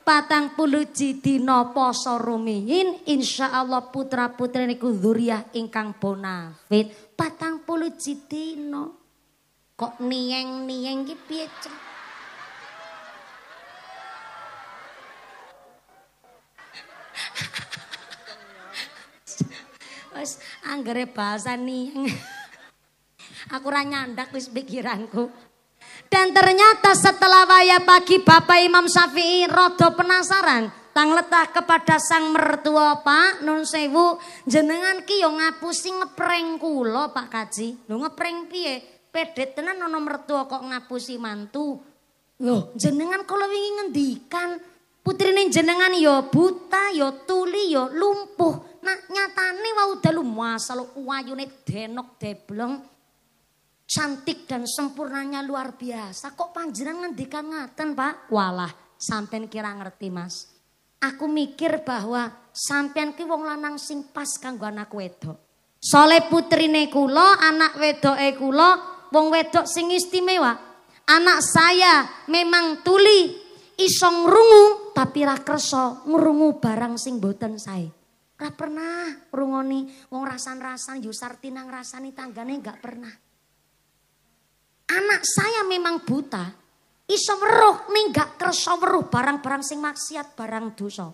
patang puluh jidina poso rumiyin insya Allah putra putri niku zuriah ingkang bonafit patang puluh no kok nieng nieng ki piye Wis anggere bahasa nieng aku ra nyandak wis pikiranku dan ternyata setelah waya pagi Bapak Imam Syafi'i rodo penasaran. Tang letah kepada sang mertua Pak Nun Sewu. Jenengan ki yo ngapusi ngepreng kulo Pak Kaji. Lu ngepreng piye? Pede tenan nono mertua kok ngapusi mantu. Loh jenengan kalau ingin ngendikan. Putrine jenengan yo buta, yo tuli, yo lumpuh. Nah nyatane wau dalu masa lo wayune denok deblong cantik dan sempurnanya luar biasa. Kok panjenengan ngendikan ngaten, Pak? Walah, sampean kira ngerti, Mas. Aku mikir bahwa sampean ki wong lanang sing pas kanggo anak wedok. Soleh putrine kula, anak eku kula, wong wedok sing istimewa. Anak saya memang tuli, isong rungu tapi ra kersa ngrungu barang sing boten saya Ra pernah rungoni wong rasan-rasan yusartina rasani tanggane enggak pernah anak saya memang buta, iso weruh ning gak kersa weruh barang-barang sing maksiat barang dosa.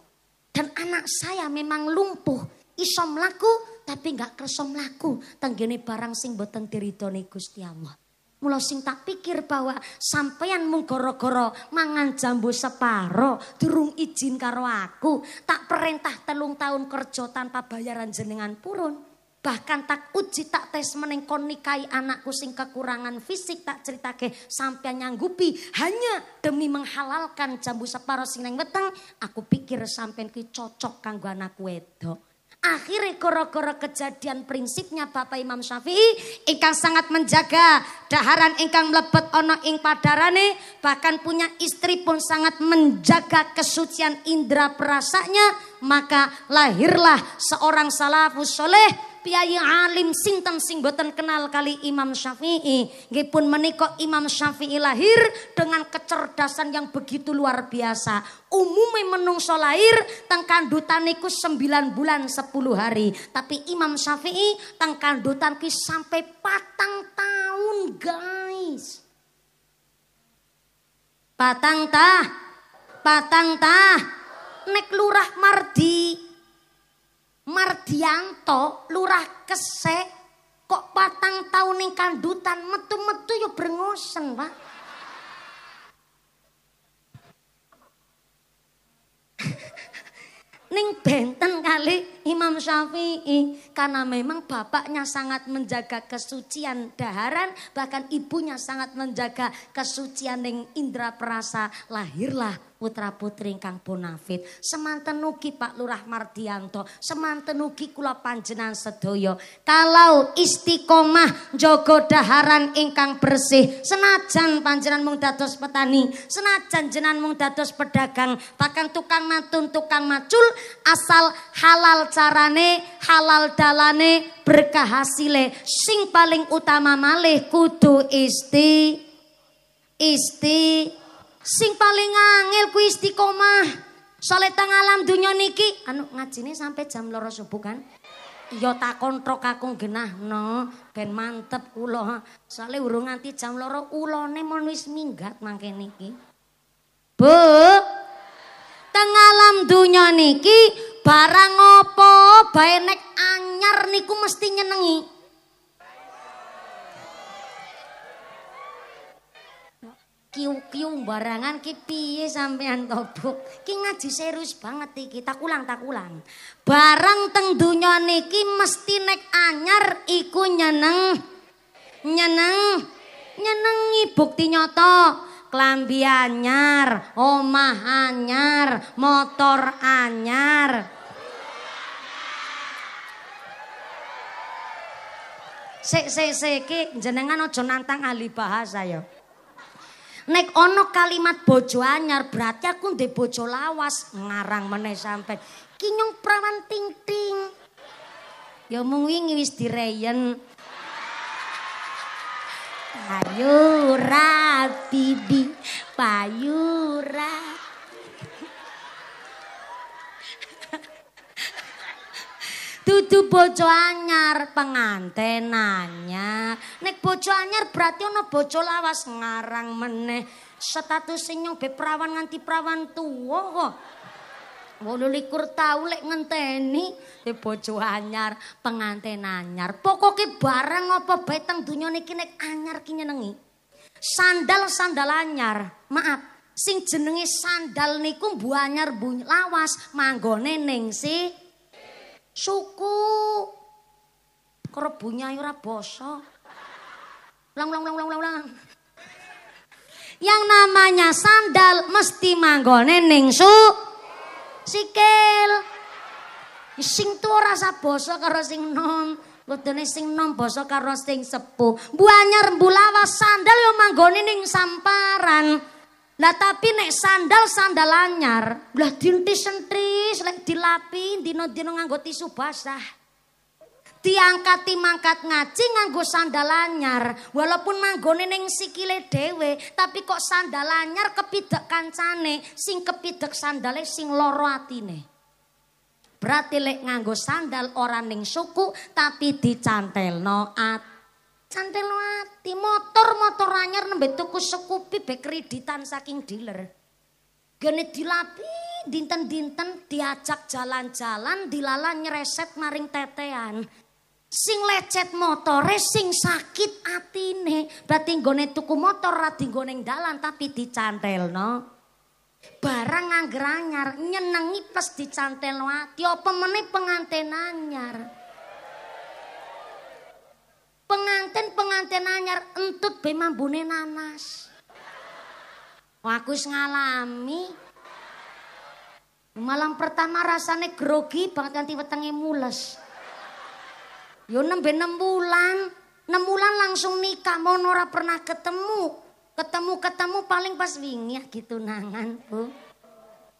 Dan anak saya memang lumpuh, iso mlaku tapi gak kersa mlaku tenggene barang sing boten diridoni Gusti Allah. Mula sing tak pikir bahwa sampeyan mung gara-gara mangan jambu separo durung izin karo aku, tak perintah telung tahun kerja tanpa bayaran jenengan purun. Bahkan tak uji tak tes menengkon nikahi anakku sing kekurangan fisik tak cerita ke sampean nyanggupi hanya demi menghalalkan jambu separo sing neng weteng aku pikir sampean ki cocok kanggo anakku wedok. Akhirnya koro-koro kejadian prinsipnya Bapak Imam Syafi'i ingkang sangat menjaga daharan ingkang melebet ono ing padarane bahkan punya istri pun sangat menjaga kesucian indera perasanya maka lahirlah seorang salafus soleh piyayi alim sinten sing boten kenal kali Imam Syafi'i. Nggih pun menika Imam Syafi'i lahir dengan kecerdasan yang begitu luar biasa. Umume menungso lahir teng kandutan niku 9 bulan 10 hari, tapi Imam Syafi'i teng kandutan ki sampai patang tahun, guys. Patang tah, patang tah, nek lurah mardi Mardianto lurah kese, kok patang tahun ning kandutan metu-metu yo brengosen, Pak. ning benten kali Imam Syafi'i karena memang bapaknya sangat menjaga kesucian daharan bahkan ibunya sangat menjaga kesucian yang indra perasa lahirlah putra putri kang bonafit semantenuki Pak Lurah Mardianto semantenuki ugi kula panjenan sedoyo kalau istiqomah jogo daharan ingkang bersih senajan panjenan mung dados petani senajan jenan mung dados pedagang bahkan tukang matun tukang macul asal halal sarane halal dalane berkah hasile sing paling utama malih kudu isti isti sing paling angel ku istiqomah soleh tengah alam dunia niki anu ngajine sampai jam loro subuh kan iya tak kontrok aku genah no ben mantep ulo soleh urung nganti jam loro ulone mon wis minggat mangke niki bu tengah alam dunia niki barang apa bae nek anyar niku mesti nyenengi. Kiu-kiu barangan ki piye sampean tobok. Ki ngaji serius banget iki, tak ulang tak ulang. Barang teng donya niki mesti nek anyar iku nyeneng. Nyeneng. Nyenengi bukti nyoto klambi anyar, omah anyar, motor anyar. Sik sik sik jenengan aja nantang ahli bahasa ya. Nek ono kalimat bojo anyar berarti aku ndek bojo lawas ngarang meneh sampe kinyung prawan ting ting. Ya mung wingi wis direyen. Payu bibi payu Dudu bojo anyar penganten anyar. Nek bojo anyar berarti ana bojo lawas ngarang meneh. Status sing be prawan nganti prawan tuwa kok. Wolulikur tau lek ngenteni di e bojo anyar, pengantin anyar. Pokoknya bareng apa beteng dunia ini nek anyar kini nengi. Sandal-sandal anyar, maaf. Sing jenenge sandal niku bu anyar bunyi lawas, manggone neng si. Suku. Kerebunya ayura boso. Ulang, ulang, ulang, ulang, ulang. Yang namanya sandal mesti manggone neng suku. sikil. Sing tuwa rasa basa karo sing nom. Wedene sing nom basa karo sing sepuh. Buanyar mbulawas sandal yo manggone ning samparan. Lah tapi nek sandal sandal anyar, lah dintis sentris lek dilapi dino-dino nganggo tisu basah. diangkati mangkat ngaji nganggo sandal anyar walaupun manggone ning sikile dhewe tapi kok sandal anyar kepidek kancane sing kepidek sandale sing loro atine berarti lek nganggo sandal ora ning suku tapi dicantelno at Cantel ati motor-motor anyar nembe tuku sekupi be kreditan saking dealer gene dilapi dinten-dinten diajak jalan-jalan dilala nyereset maring tetean sing lecet motor sing sakit atine berarti nggone tuku motor ra goneng dalan tapi no, barang angger anyar nyenengi plus dicantelno ati apa meneh penganten anyar penganten penganten anyar entut be mambune nanas aku wis ngalami malam pertama rasane grogi banget nganti wetenge mules Yo nembe 6 bulan. 6 bulan langsung nikah, mau ora pernah ketemu. Ketemu-ketemu paling pas wingi ah, gitu nangan, Bu.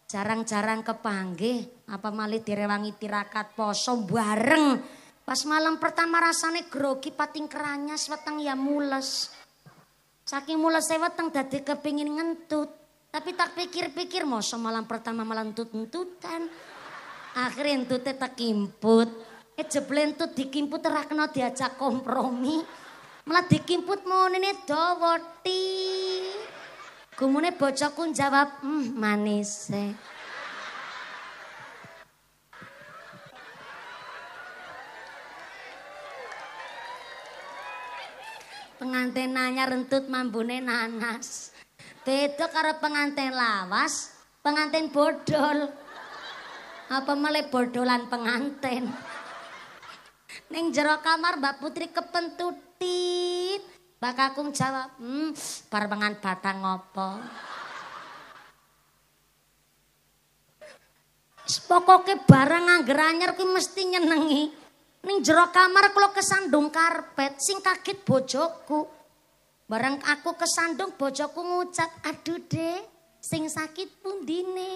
Jarang-jarang kepanggih, apa malih direwangi tirakat poso bareng. Pas malam pertama rasane grogi pating keranya weteng ya mules. Saking mules weteng dadi kepingin ngentut. Tapi tak pikir-pikir mau malam pertama malam tut kan? Akhirnya entutnya tak imput. Ejeblen tuh dikimput terakno diajak kompromi. Malah dikimput mau ini dowoti. Kumune bocokku jawab, hmm manis e. Pengantin nanya rentut mambune nanas. Beda karo pengantin lawas, pengantin bodol. Apa mele bodolan pengantin? Neng jero kamar Mbak Putri kepentutit. Mbak Kakung jawab, hmm, parmengan batang ngopo. ke barang angger anyar mesti nyenengi. Neng jero kamar kalau kesandung karpet, sing kaget bojoku. Barang aku kesandung bojoku ngucap, "Aduh, deh, sing sakit pun pundine?"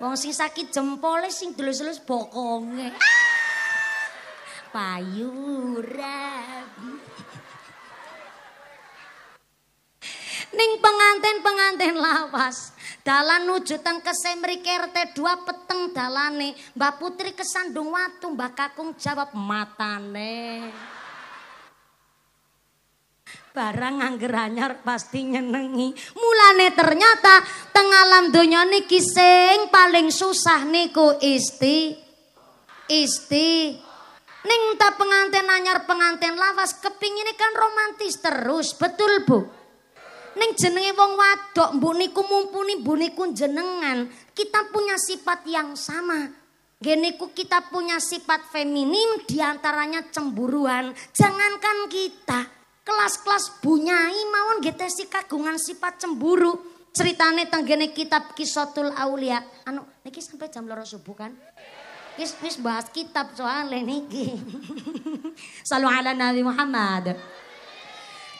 Wong sing sakit jempolnya sing dulus-dulus bokongnya payu payuran. Ning penganten-penganten lawas, dalan nuju teng kesemri RT 2 peteng dalane, Mbak Putri kesandung watu, Mbak Kakung jawab matane. Barang anggeranya anyar pasti nyenengi. Mulane ternyata teng alam dunia niki sing paling susah niku isti isti Ning ta pengantin anyar pengantin lawas ini kan romantis terus, betul Bu? Ning jenenge wong wadok, bu niku mumpuni bu niku jenengan, kita punya sifat yang sama. Geniku kita punya sifat feminim diantaranya cemburuan. Jangankan kita, kelas-kelas bunyai mawon si kagungan sifat cemburu. Ceritane tenggene kitab Kisotul Aulia. Anu, niki sampai jam loro subuh kan? Wis wis bahas kitab soalnya niki. Salu ala Nabi Muhammad.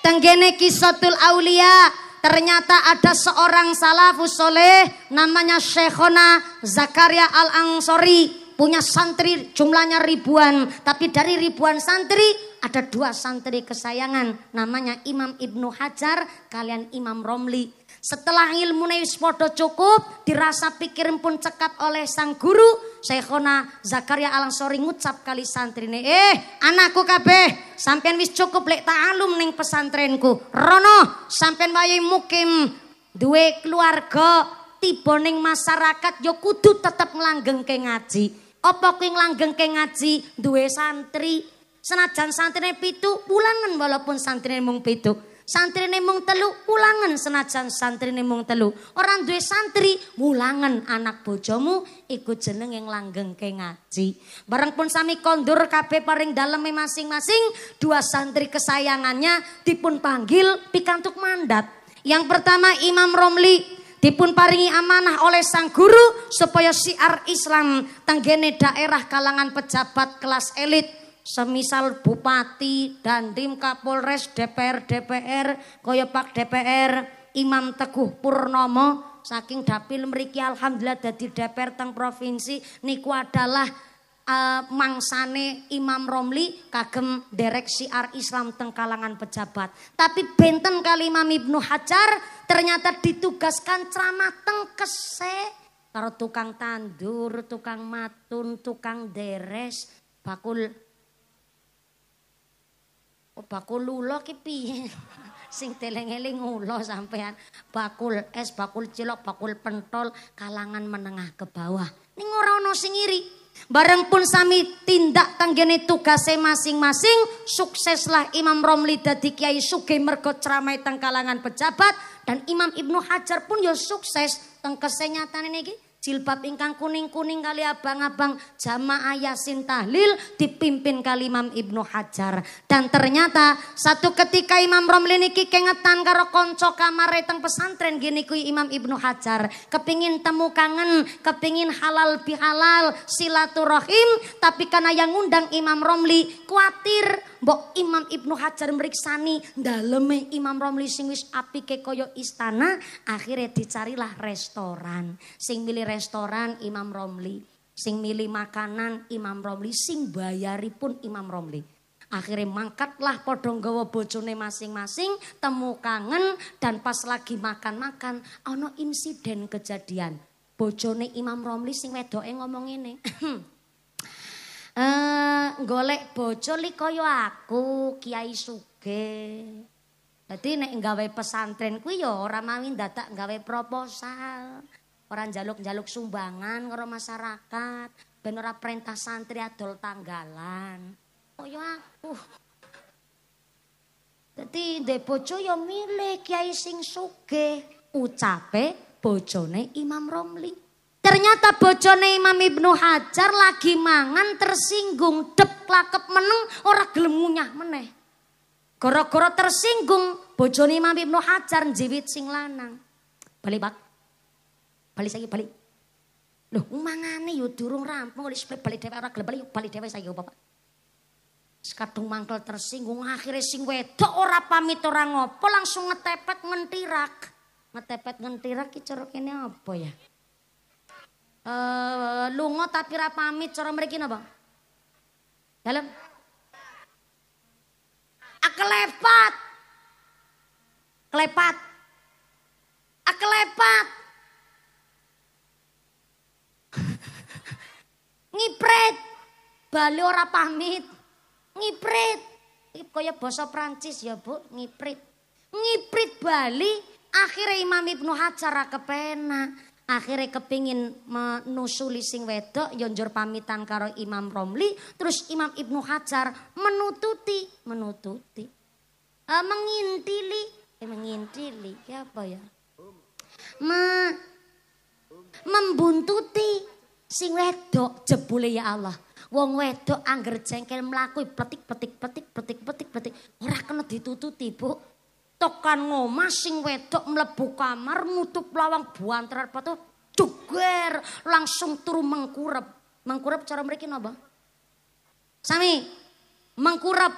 Tenggene kisotul aulia ternyata ada seorang salafus soleh namanya Syekhona Zakaria Al-Ansori punya santri jumlahnya ribuan tapi dari ribuan santri ada dua santri kesayangan namanya Imam Ibnu Hajar kalian Imam Romli setelah ilmu wis cukup dirasa pikir pun cekat oleh sang guru Syekhona Zakaria Alangsori ngucap kali santrine, "Eh, anakku kabeh, sampean wis cukup lek ta'alum ning pesantrenku. Rono, sampean wayahe mukim duwe keluarga, tiba ning masyarakat ya kudu tetep nglanggengke ngaji. Apa kuwi nglanggengke ngaji duwe santri? Senajan santrine pitu, pulanen walaupun santrine mung pitu." Santri nemung telu ulangan senajan santri nemung telu. orang dua santri ulangan anak bojomu ikut jeneng yang langgeng ke ngaji. Bareng pun sami kondur kabeh paring dalam masing-masing dua santri kesayangannya dipun panggil pikantuk mandat. Yang pertama Imam Romli dipun paringi amanah oleh sang guru supaya siar Islam tenggene daerah kalangan pejabat kelas elit semisal bupati, dan tim kapolres, DPR, DPR, kaya Pak DPR, Imam Teguh Purnomo saking dapil meriki alhamdulillah dadi DPR teng provinsi niku adalah uh, mangsane Imam Romli kagem Direksi Ar Islam teng kalangan pejabat. Tapi benten kali Imam Ibnu Hajar ternyata ditugaskan ceramah teng kese karo tukang tandur, tukang matun, tukang deres, bakul bakul lula ki piye? Sing teleng-eling ulo sampean. Bakul es, bakul cilok, bakul pentol kalangan menengah ke bawah. Ning ora ana sing iri. Bareng pun sami tindak kanggene tugase masing-masing, sukseslah Imam Romli dadi Kiai Sugih mergo ceramai teng kalangan pejabat dan Imam Ibnu Hajar pun ya sukses teng kesenyatan niki jilbab ingkang kuning-kuning kali abang-abang jamaah yasin tahlil dipimpin kali Imam Ibnu Hajar dan ternyata satu ketika Imam Romli niki kengetan karo konco kamar teng pesantren gini kui Imam Ibnu Hajar kepingin temu kangen kepingin halal bihalal silaturahim tapi karena yang ngundang Imam Romli khawatir mbok Imam Ibnu Hajar meriksani daleme Imam Romli sing wis apike koyo istana akhirnya dicarilah restoran sing milih restoran Imam Romli, sing milih makanan Imam Romli, sing bayari pun Imam Romli. Akhirnya mangkatlah podong gawa bojone masing-masing, temu kangen, dan pas lagi makan-makan, ono insiden kejadian. Bojone Imam Romli sing wedoke ngomong ini. eh golek bojo koyo aku Kiai Suge. Jadi nek gawe pesantren kuyo ya ora mawin dadak gawe proposal. Orang jaluk-jaluk sumbangan ngoro masyarakat, ben ora perintah santri adol tanggalan. Oh, ya aku. Dadi ndek bojo ya milih kiai sing suge ucape bojone Imam Romli. Ternyata bojone Imam Ibnu Hajar lagi mangan tersinggung, dep lakep meneng ora gelem ngunyah meneh. Goro-goro tersinggung, bojone Imam Ibnu Hajar njiwit sing lanang. Balik, Pak. Balik saiki balik. Loh, mangane yo durung rampung udah split balik dhewe ora gelem balik, balik dhewe saya opo, Pak? Sekadung mangkel tersinggung akhirnya sing wedok ora pamit ora ngopo langsung ngetepet ngentirak. Ngetepet ngentirak ki cara kene apa ya? Eh lunga tapi ra pamit cara mriki napa? Dalam Akelepat. Ah, kelepat. Akelepat. Ah, ngipret Bali ora pamit. ngipret Kaya basa Prancis ya, Bu, ngipret ngipret Bali akhirnya Imam Ibnu Hajar kepena akhirnya kepingin menusuli sing wedok yonjur ya pamitan karo Imam Romli terus Imam Ibnu Hajar menututi menututi e, mengintili e, mengintili ya apa ya Me, membuntuti sing wedok jebule ya Allah. Wong wedok angger jengkel mlaku petik petik petik petik petik petik petik ora kena ditututi, Bu. tokan ngomah sing wedok mlebu kamar nutup lawang buanter petu juger langsung turu mengkurep. Mengkurep cara mriki napa? Sami mengkurep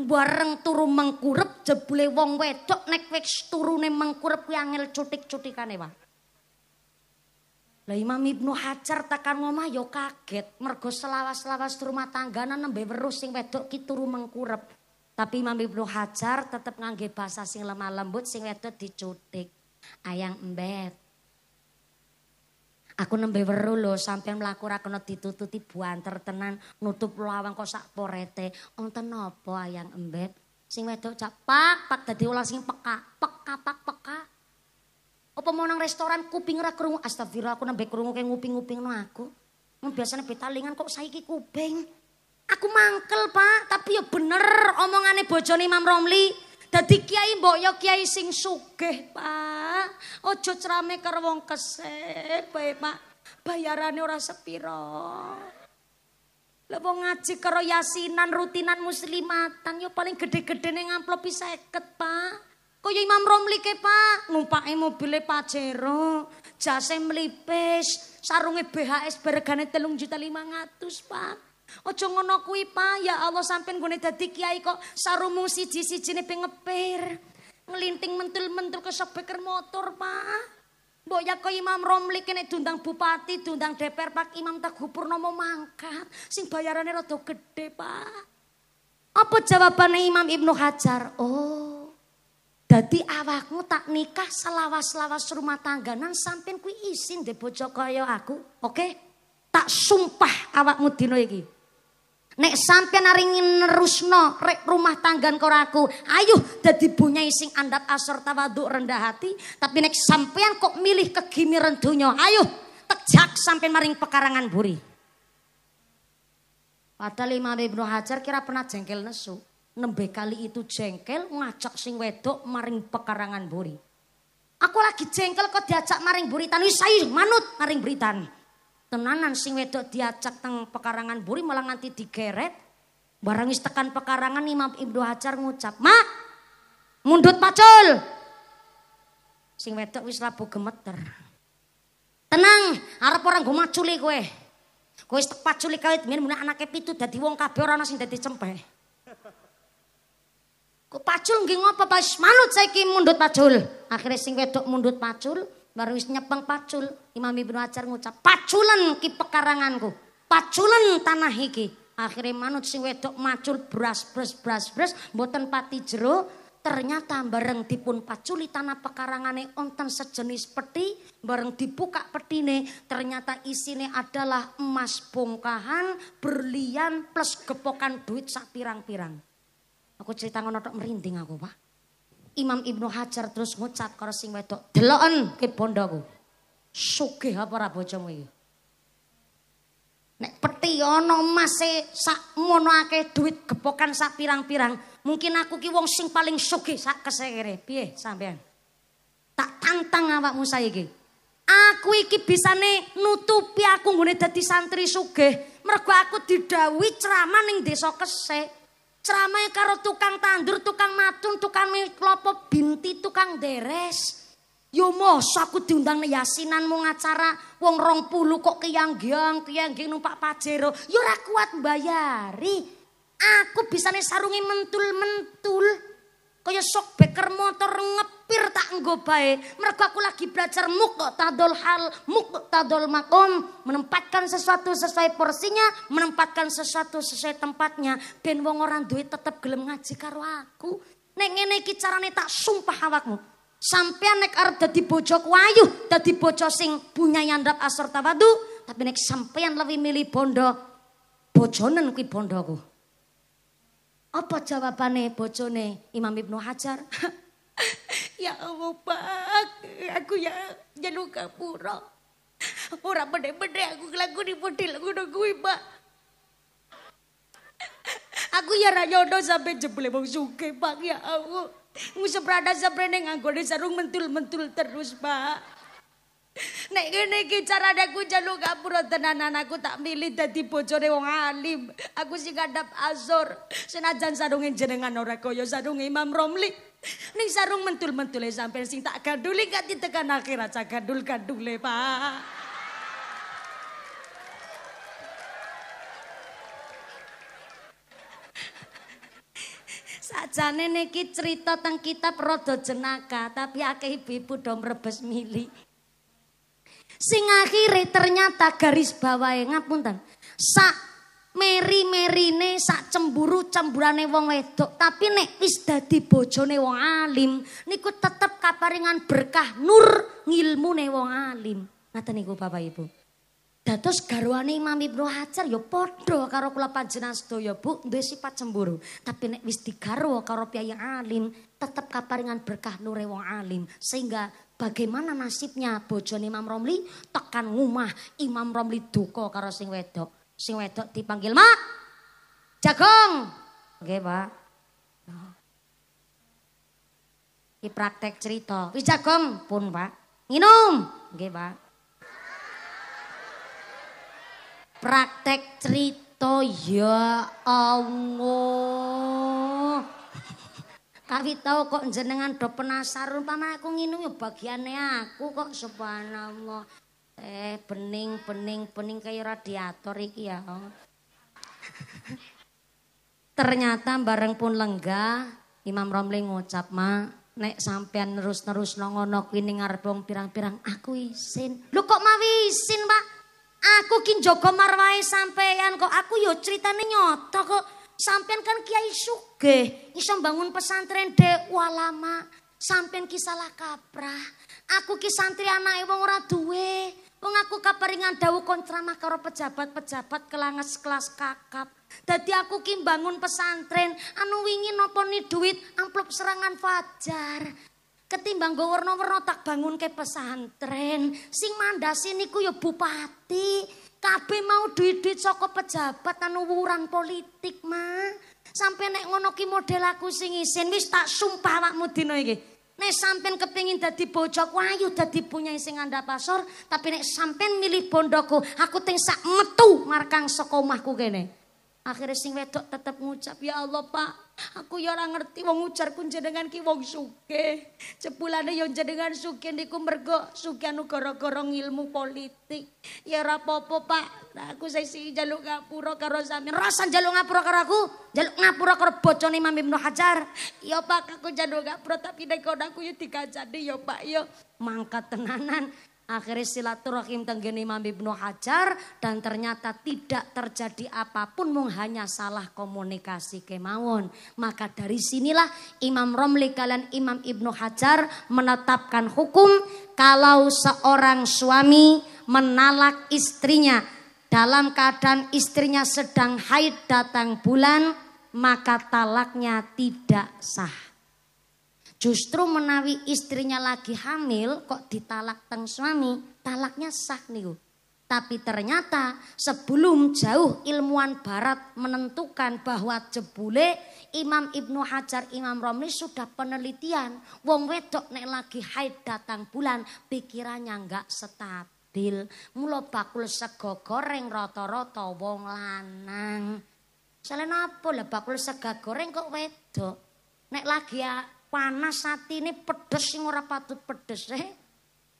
bareng turu mengkurep jebule wong wedok nek wis turune mengkurep kuwi angel cutik-cutikane, Pak. Lah Imam Ibnu Hajar tekan ngomah yo kaget mergo selawas-selawas rumah tanggana nembe weruh sing wedok ki turu mengkurep. Tapi Imam Ibnu Hajar tetep ngangge bahasa sing lemah lembut sing wedok dicutik. Ayang embet. Aku nembe weruh lho sampean mlaku ra kena ditututi buanter tenan nutup lawang kok sak porete. Onten napa ayang embet? Sing wedok cak pak pak dadi ulah sing peka, peka pak peka. Apa mau nang restoran kuping ora krungu? Astagfirullah aku nambah krungu kayak nguping-nguping no aku. Mun biasane betalingan kok saiki kuping. Aku mangkel, Pak, tapi ya bener omongane bojone Imam Romli. Dadi kiai mbok ya kiai sing sugih, Pak. Ojo cerame karo wong kesek, bae, Pak. Bayarane ora sepiro. Lah ngaji karo yasinan rutinan muslimatan ya paling gede-gedene ngamplopi 50, Pak. Kaya Imam Romli ke pak, numpake mobilnya pajero, jase melipis, sarungnya BHS bergane telung pak. Ojo ngono kuwi pak, ya Allah sampe ngone dadi kiai kok sarumu siji siji ini pengepir. Ngelinting mentul-mentul ke motor pak. Mbok ya kaya Imam Romli kene dundang bupati, dundang DPR pak, Imam Tagupur mangkat. Sing bayarannya rada gede pak. Apa jawabannya Imam Ibnu Hajar? Oh. Jadi awakmu tak nikah selawas-lawas rumah tangga nang sampean kuwi isin deh bocok kaya aku. Oke? Okay? Tak sumpah awakmu dino iki. Nek sampean aringin nerusno rek rumah tanggan koraku, ayo jadi punya sing andap asor tawaduk rendah hati, tapi nek sampean kok milih kegimiran rendunya, ayo tekjak sampean maring pekarangan buri. Padahal Imam Ibnu Hajar kira pernah jengkel nesu nembe kali itu jengkel ngajak sing wedok maring pekarangan buri. Aku lagi jengkel kok diajak maring buri wis saya manut maring britan. Tenanan sing wedok diajak teng pekarangan buri malah nganti digeret. Barang tekan pekarangan Imam Ibnu Hajar ngucap, "Mak, mundut pacul." Sing wedok wis labu gemeter. Tenang, arep orang gue maculi gue. Gue wis tak paculi kawit men anaknya pitu jadi wong kabe orang ana sing Ku pacul nggih ngopo pas manut saiki mundut pacul. Akhirnya sing wedok mundut pacul, baru wis nyepeng pacul. Imam Ibnu Hajar ngucap, "Paculen ki pekaranganku. Paculen tanah iki." Akhirnya manut sing wedok macul bras bras bras bras mboten pati jero ternyata bareng dipun paculi tanah pekarangane onten sejenis peti bareng dibuka petine ternyata isine adalah emas bongkahan berlian plus gepokan duit sak pirang-pirang Aku cerita ngono tok merinding aku, Pak. Imam Ibnu Hajar terus ngucap karo sing wedok, "Deloken ke bondaku, Sugih apa ora bojomu iki?" Nek peti ono mase sak mono ake duit gepokan sak pirang-pirang, mungkin aku ki wong sing paling sugih sak kesekere. Piye sampean? Tak tantang awakmu saiki. Aku iki bisane nutupi aku ngene dadi santri sugih, mergo aku didawi ceramah ning desa kesek. Ceramah karo tukang tandur, tukang matun, tukang klopo binti, tukang deres. Yo mosok aku diundang yasinan mau ngacara wong rong puluh kok keyang-gyang, keyang-gyang numpak pajero. Yo ora kuat bayari. Aku bisane sarungi mentul-mentul. Kaya sok beker motor ngepir tak enggo bae. Mergo aku lagi belajar muqtadul hal, muqtadul makom, menempatkan sesuatu sesuai porsinya, menempatkan sesuatu sesuai tempatnya ben wong orang duwe tetep gelem ngaji karo aku. Nek ngene iki carane tak sumpah awakmu. Sampean nek arep dadi pojok wayu, dadi bojo sing punya yandap asor tawadu, tapi nek sampean lebih milih bondo, bojonen kuwi bondoku. Apa jawabane bocone, Imam Ibnu Hajar? ya Allah, Pak, aku ya jaluk kapura. Ora bedhe-bedhe aku di model ngono kuwi, Pak. Aku ya ra sampai jebule wong suke, Pak, ya aku, Ngusep rada saprene nganggone sarung mentul-mentul terus, Pak. Nek kene iki carane jalu gak gapura tenan anakku tak milih dadi bojone wong alim. Aku sing ngadap azor. Senajan sarungin jenengan ora kaya sarung Imam Romli. nih sarung mentul-mentule sampai sing tak ganduli ditekan tekan akhirat sak gandul-gandule, Pak. Sajane niki cerita tentang kitab rodo jenaka, tapi akeh ibu-ibu do milih. mili. Sing akhirnya ternyata garis bawah yang ngapunten. Sak meri-merine sak cemburu cemburane wong wedok. Tapi nek wis dadi bojone wong alim, niku tetep kaparingan berkah nur ne wong alim. Ngaten niku Bapak Ibu. Dados garwane Imam Ibnu Hajar ya padha karo kula panjenengan sedaya, Bu, duwe sifat cemburu. Tapi nek wis digarwa karo piyai alim, tetep kaparingan berkah nure wong alim sehingga Bagaimana nasibnya bojone Imam Romli tekan ngumah Imam Romli duka karo sing wedok. Sing wedok dipanggil Mak. Jagung. Nggih, Pak. Ki praktek cerita. Wis jagung pun, Pak. minum, Nggih, Pak. Praktek cerita ya Allah. Kawit tau kok jenengan do penasar umpama aku nginu ya bagiane aku kok subhanallah. Eh bening bening bening kayak radiator iki ya. Ternyata bareng pun lenggah Imam Romli ngucap ma nek sampean terus terus nongono kini ngarbong pirang pirang aku isin. Lu kok mau isin pak? Aku kin joko marwai sampean kok aku yo ceritanya nyoto kok. sampean kan kiai suge iso bangun pesantren dek walama sampean kisalah kaprah aku ki santri anake wong ora duwe wong aku kaparingan dawu kontrama karo pejabat-pejabat kelanges kelas kakap Dadi aku ki bangun pesantren anu wingi napa ni duit amplop serangan fajar ketimbang go warna-warna tak bangun ke pesantren sing mandasi niku ya bupati Kabeh mau duit-duit soko pejabat lan wuran politik, mah. Sampai nek ngono ki model aku sing isin wis tak sumpah awakmu dina iki. Nek sampean kepengin dadi bojoku ayu dadi punya sing anda pasor, tapi nek sampean milih bondoku, aku ting sak metu markang saka omahku kene. Akhirnya sing wedok tetep ngucap, ya Allah pak, aku ya orang ngerti wong ngucar kun jenengan ki wong suke. Cepulane ya jenengan suke niku mergo suke anu gara-gara ilmu politik. Ya rapopo pak, nah, aku saya jaluk ngapura karo sampean. rasan jaluk ngapura karo aku, jaluk ngapura karo bocone Imam Ibnu Hajar. Ya pak, aku jaluk ngapura tapi nek aku yo ya jadi ya pak yo ya. mangkat tenanan. Akhirnya silaturahim tenggeni Imam Ibnu Hajar dan ternyata tidak terjadi apapun mung hanya salah komunikasi kemawon. Maka dari sinilah Imam Romli kalian Imam Ibnu Hajar menetapkan hukum kalau seorang suami menalak istrinya dalam keadaan istrinya sedang haid datang bulan maka talaknya tidak sah. Justru menawi istrinya lagi hamil kok ditalak teng suami, talaknya sah nih. Tapi ternyata sebelum jauh ilmuwan barat menentukan bahwa jebule Imam Ibnu Hajar Imam Romli sudah penelitian wong wedok nek lagi haid datang bulan pikirannya enggak stabil mulo bakul sego goreng roto-roto wong lanang Selain apa lah bakul sega goreng kok wedok nek lagi ya Panas ini pedes sing ora patut pedes eh.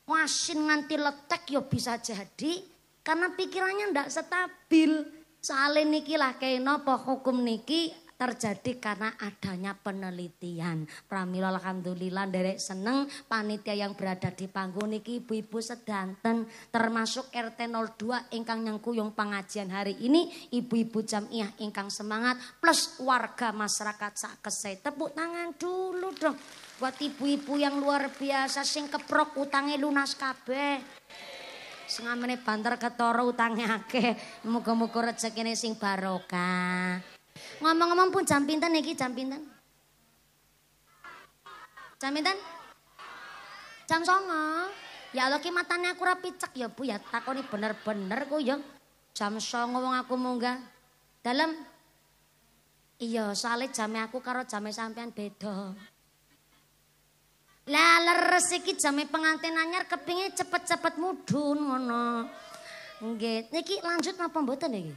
Wasin nganti letek ya bisa jadi karena pikirannya ndak stabil. Soale niki lah kena apa hukum niki terjadi karena adanya penelitian. Pramila alhamdulillah derek seneng panitia yang berada di panggung niki ibu-ibu sedanten termasuk RT 02 ingkang nyengkuyung pengajian hari ini ibu-ibu jamiah ingkang semangat plus warga masyarakat sak kesai tepuk tangan dulu dong buat ibu-ibu yang luar biasa sing keprok utangnya lunas kabeh sengamene banter ketoro utange akeh. Muga-muga rezekine sing barokah. Ngomong-ngomong pun jam pinten iki jam pinten? Jam pinten? Jam songo. Ya Allah ki matane aku ora picek ya Bu ya takoni bener-bener ku ya. Jam songo wong aku munggah. Dalam Iya, soalnya jamnya aku karo jamnya sampean beda. Lah leres iki jame pengantin anyar kepingin cepet-cepet mudun ngono. Nggih, niki lanjut napa mboten iki?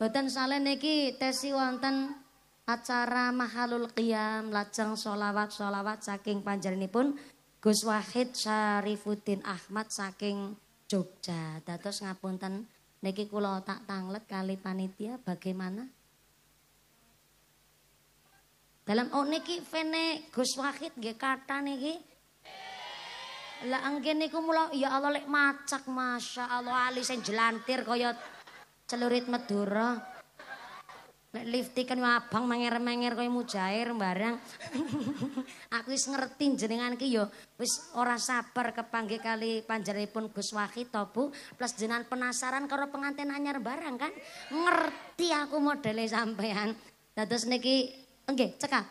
Boten salen niki tesi wonten acara mahalul qiyam lajeng solawat-solawat saking pun Gus Wahid Syarifuddin Ahmad saking Jogja. Dados ngapunten niki kula tak tanglet kali panitia bagaimana? Dalam oh niki vene Gus Wahid nggih kata niki lah angge niku mula ya Allah lek macak Masya Allah alise jelantir koyot celurit medura. Nek lifti kan abang mengir-mengir kaya mujair barang. Aku wis ngerti jenengan ki ya wis ora sabar kepanggi kali panjaripun Gus Wahid Bu. Plus jenengan penasaran karo pengantin anyar barang kan. Ngerti aku modele sampean. Dados niki nggih okay, cekak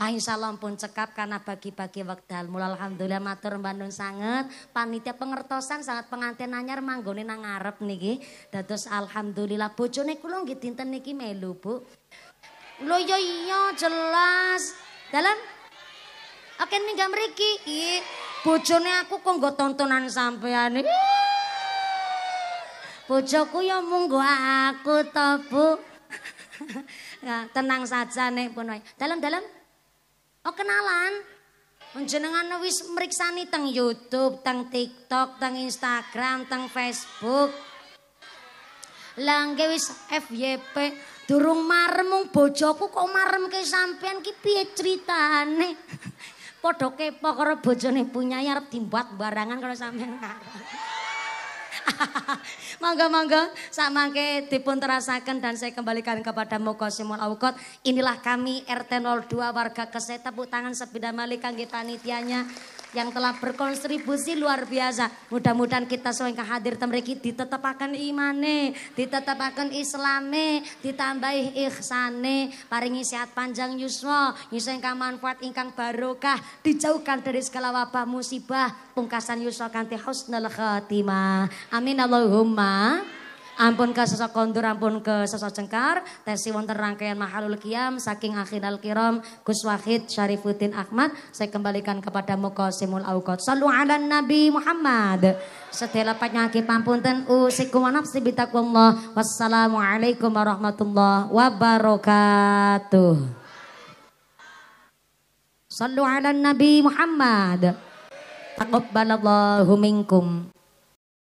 Ah insya pun cekap karena bagi-bagi wekdal. Mula alhamdulillah matur bandung sangat. Panitia pengertosan sangat pengantin anyar manggone nang ngarep niki. Dados alhamdulillah bojone kula nggih dinten niki melu, Bu. Lho iya iya jelas. Dalam Oke minggu mriki iki bojone aku kok nggo tontonan sampean iki. Bojoku ya munggo aku to, Bu. tenang saja nek pun Dalam-dalam. Oh kenalan? Jenengan wis meriksani teng YouTube, teng TikTok, teng Instagram, teng Facebook. Langge wis FYP, durung marem mung bojoku kok marem ke sampean ki piye critane? Padha kepo karo bojone punya arep dibuat barangan kalau sampean. Mangga-mangga mangke dipun terasakan dan saya kembalikan kepada Simon Awkot. Inilah kami RT 02 warga Keset tepuk tangan sepeda malik kangge panitianya yang telah berkontribusi luar biasa. Mudah-mudahan kita semua yang hadir temriki ditetapkan imane, ditetapkan islame, ditambahi ihsane paringi sehat panjang yuswa, yuswa manfaat ingkang barokah, dijauhkan dari segala wabah musibah, pungkasan yuswa kanti husnul khatimah. Amin. Amin Allahumma. Ampun ke sosok kondur, ampun ke sosok cengkar. Tesi wonten rangkaian mahalul kiam, saking al kiram, Gus Wahid Syarifuddin Ahmad. Saya kembalikan kepada Mukosimul Awqot. Salu ala Nabi Muhammad. Sedela panyaki pampunten usiku wa nafsi bitakullah. Wassalamualaikum warahmatullahi wabarakatuh. Sallu ala Nabi Muhammad. Taqabbalallahu minkum.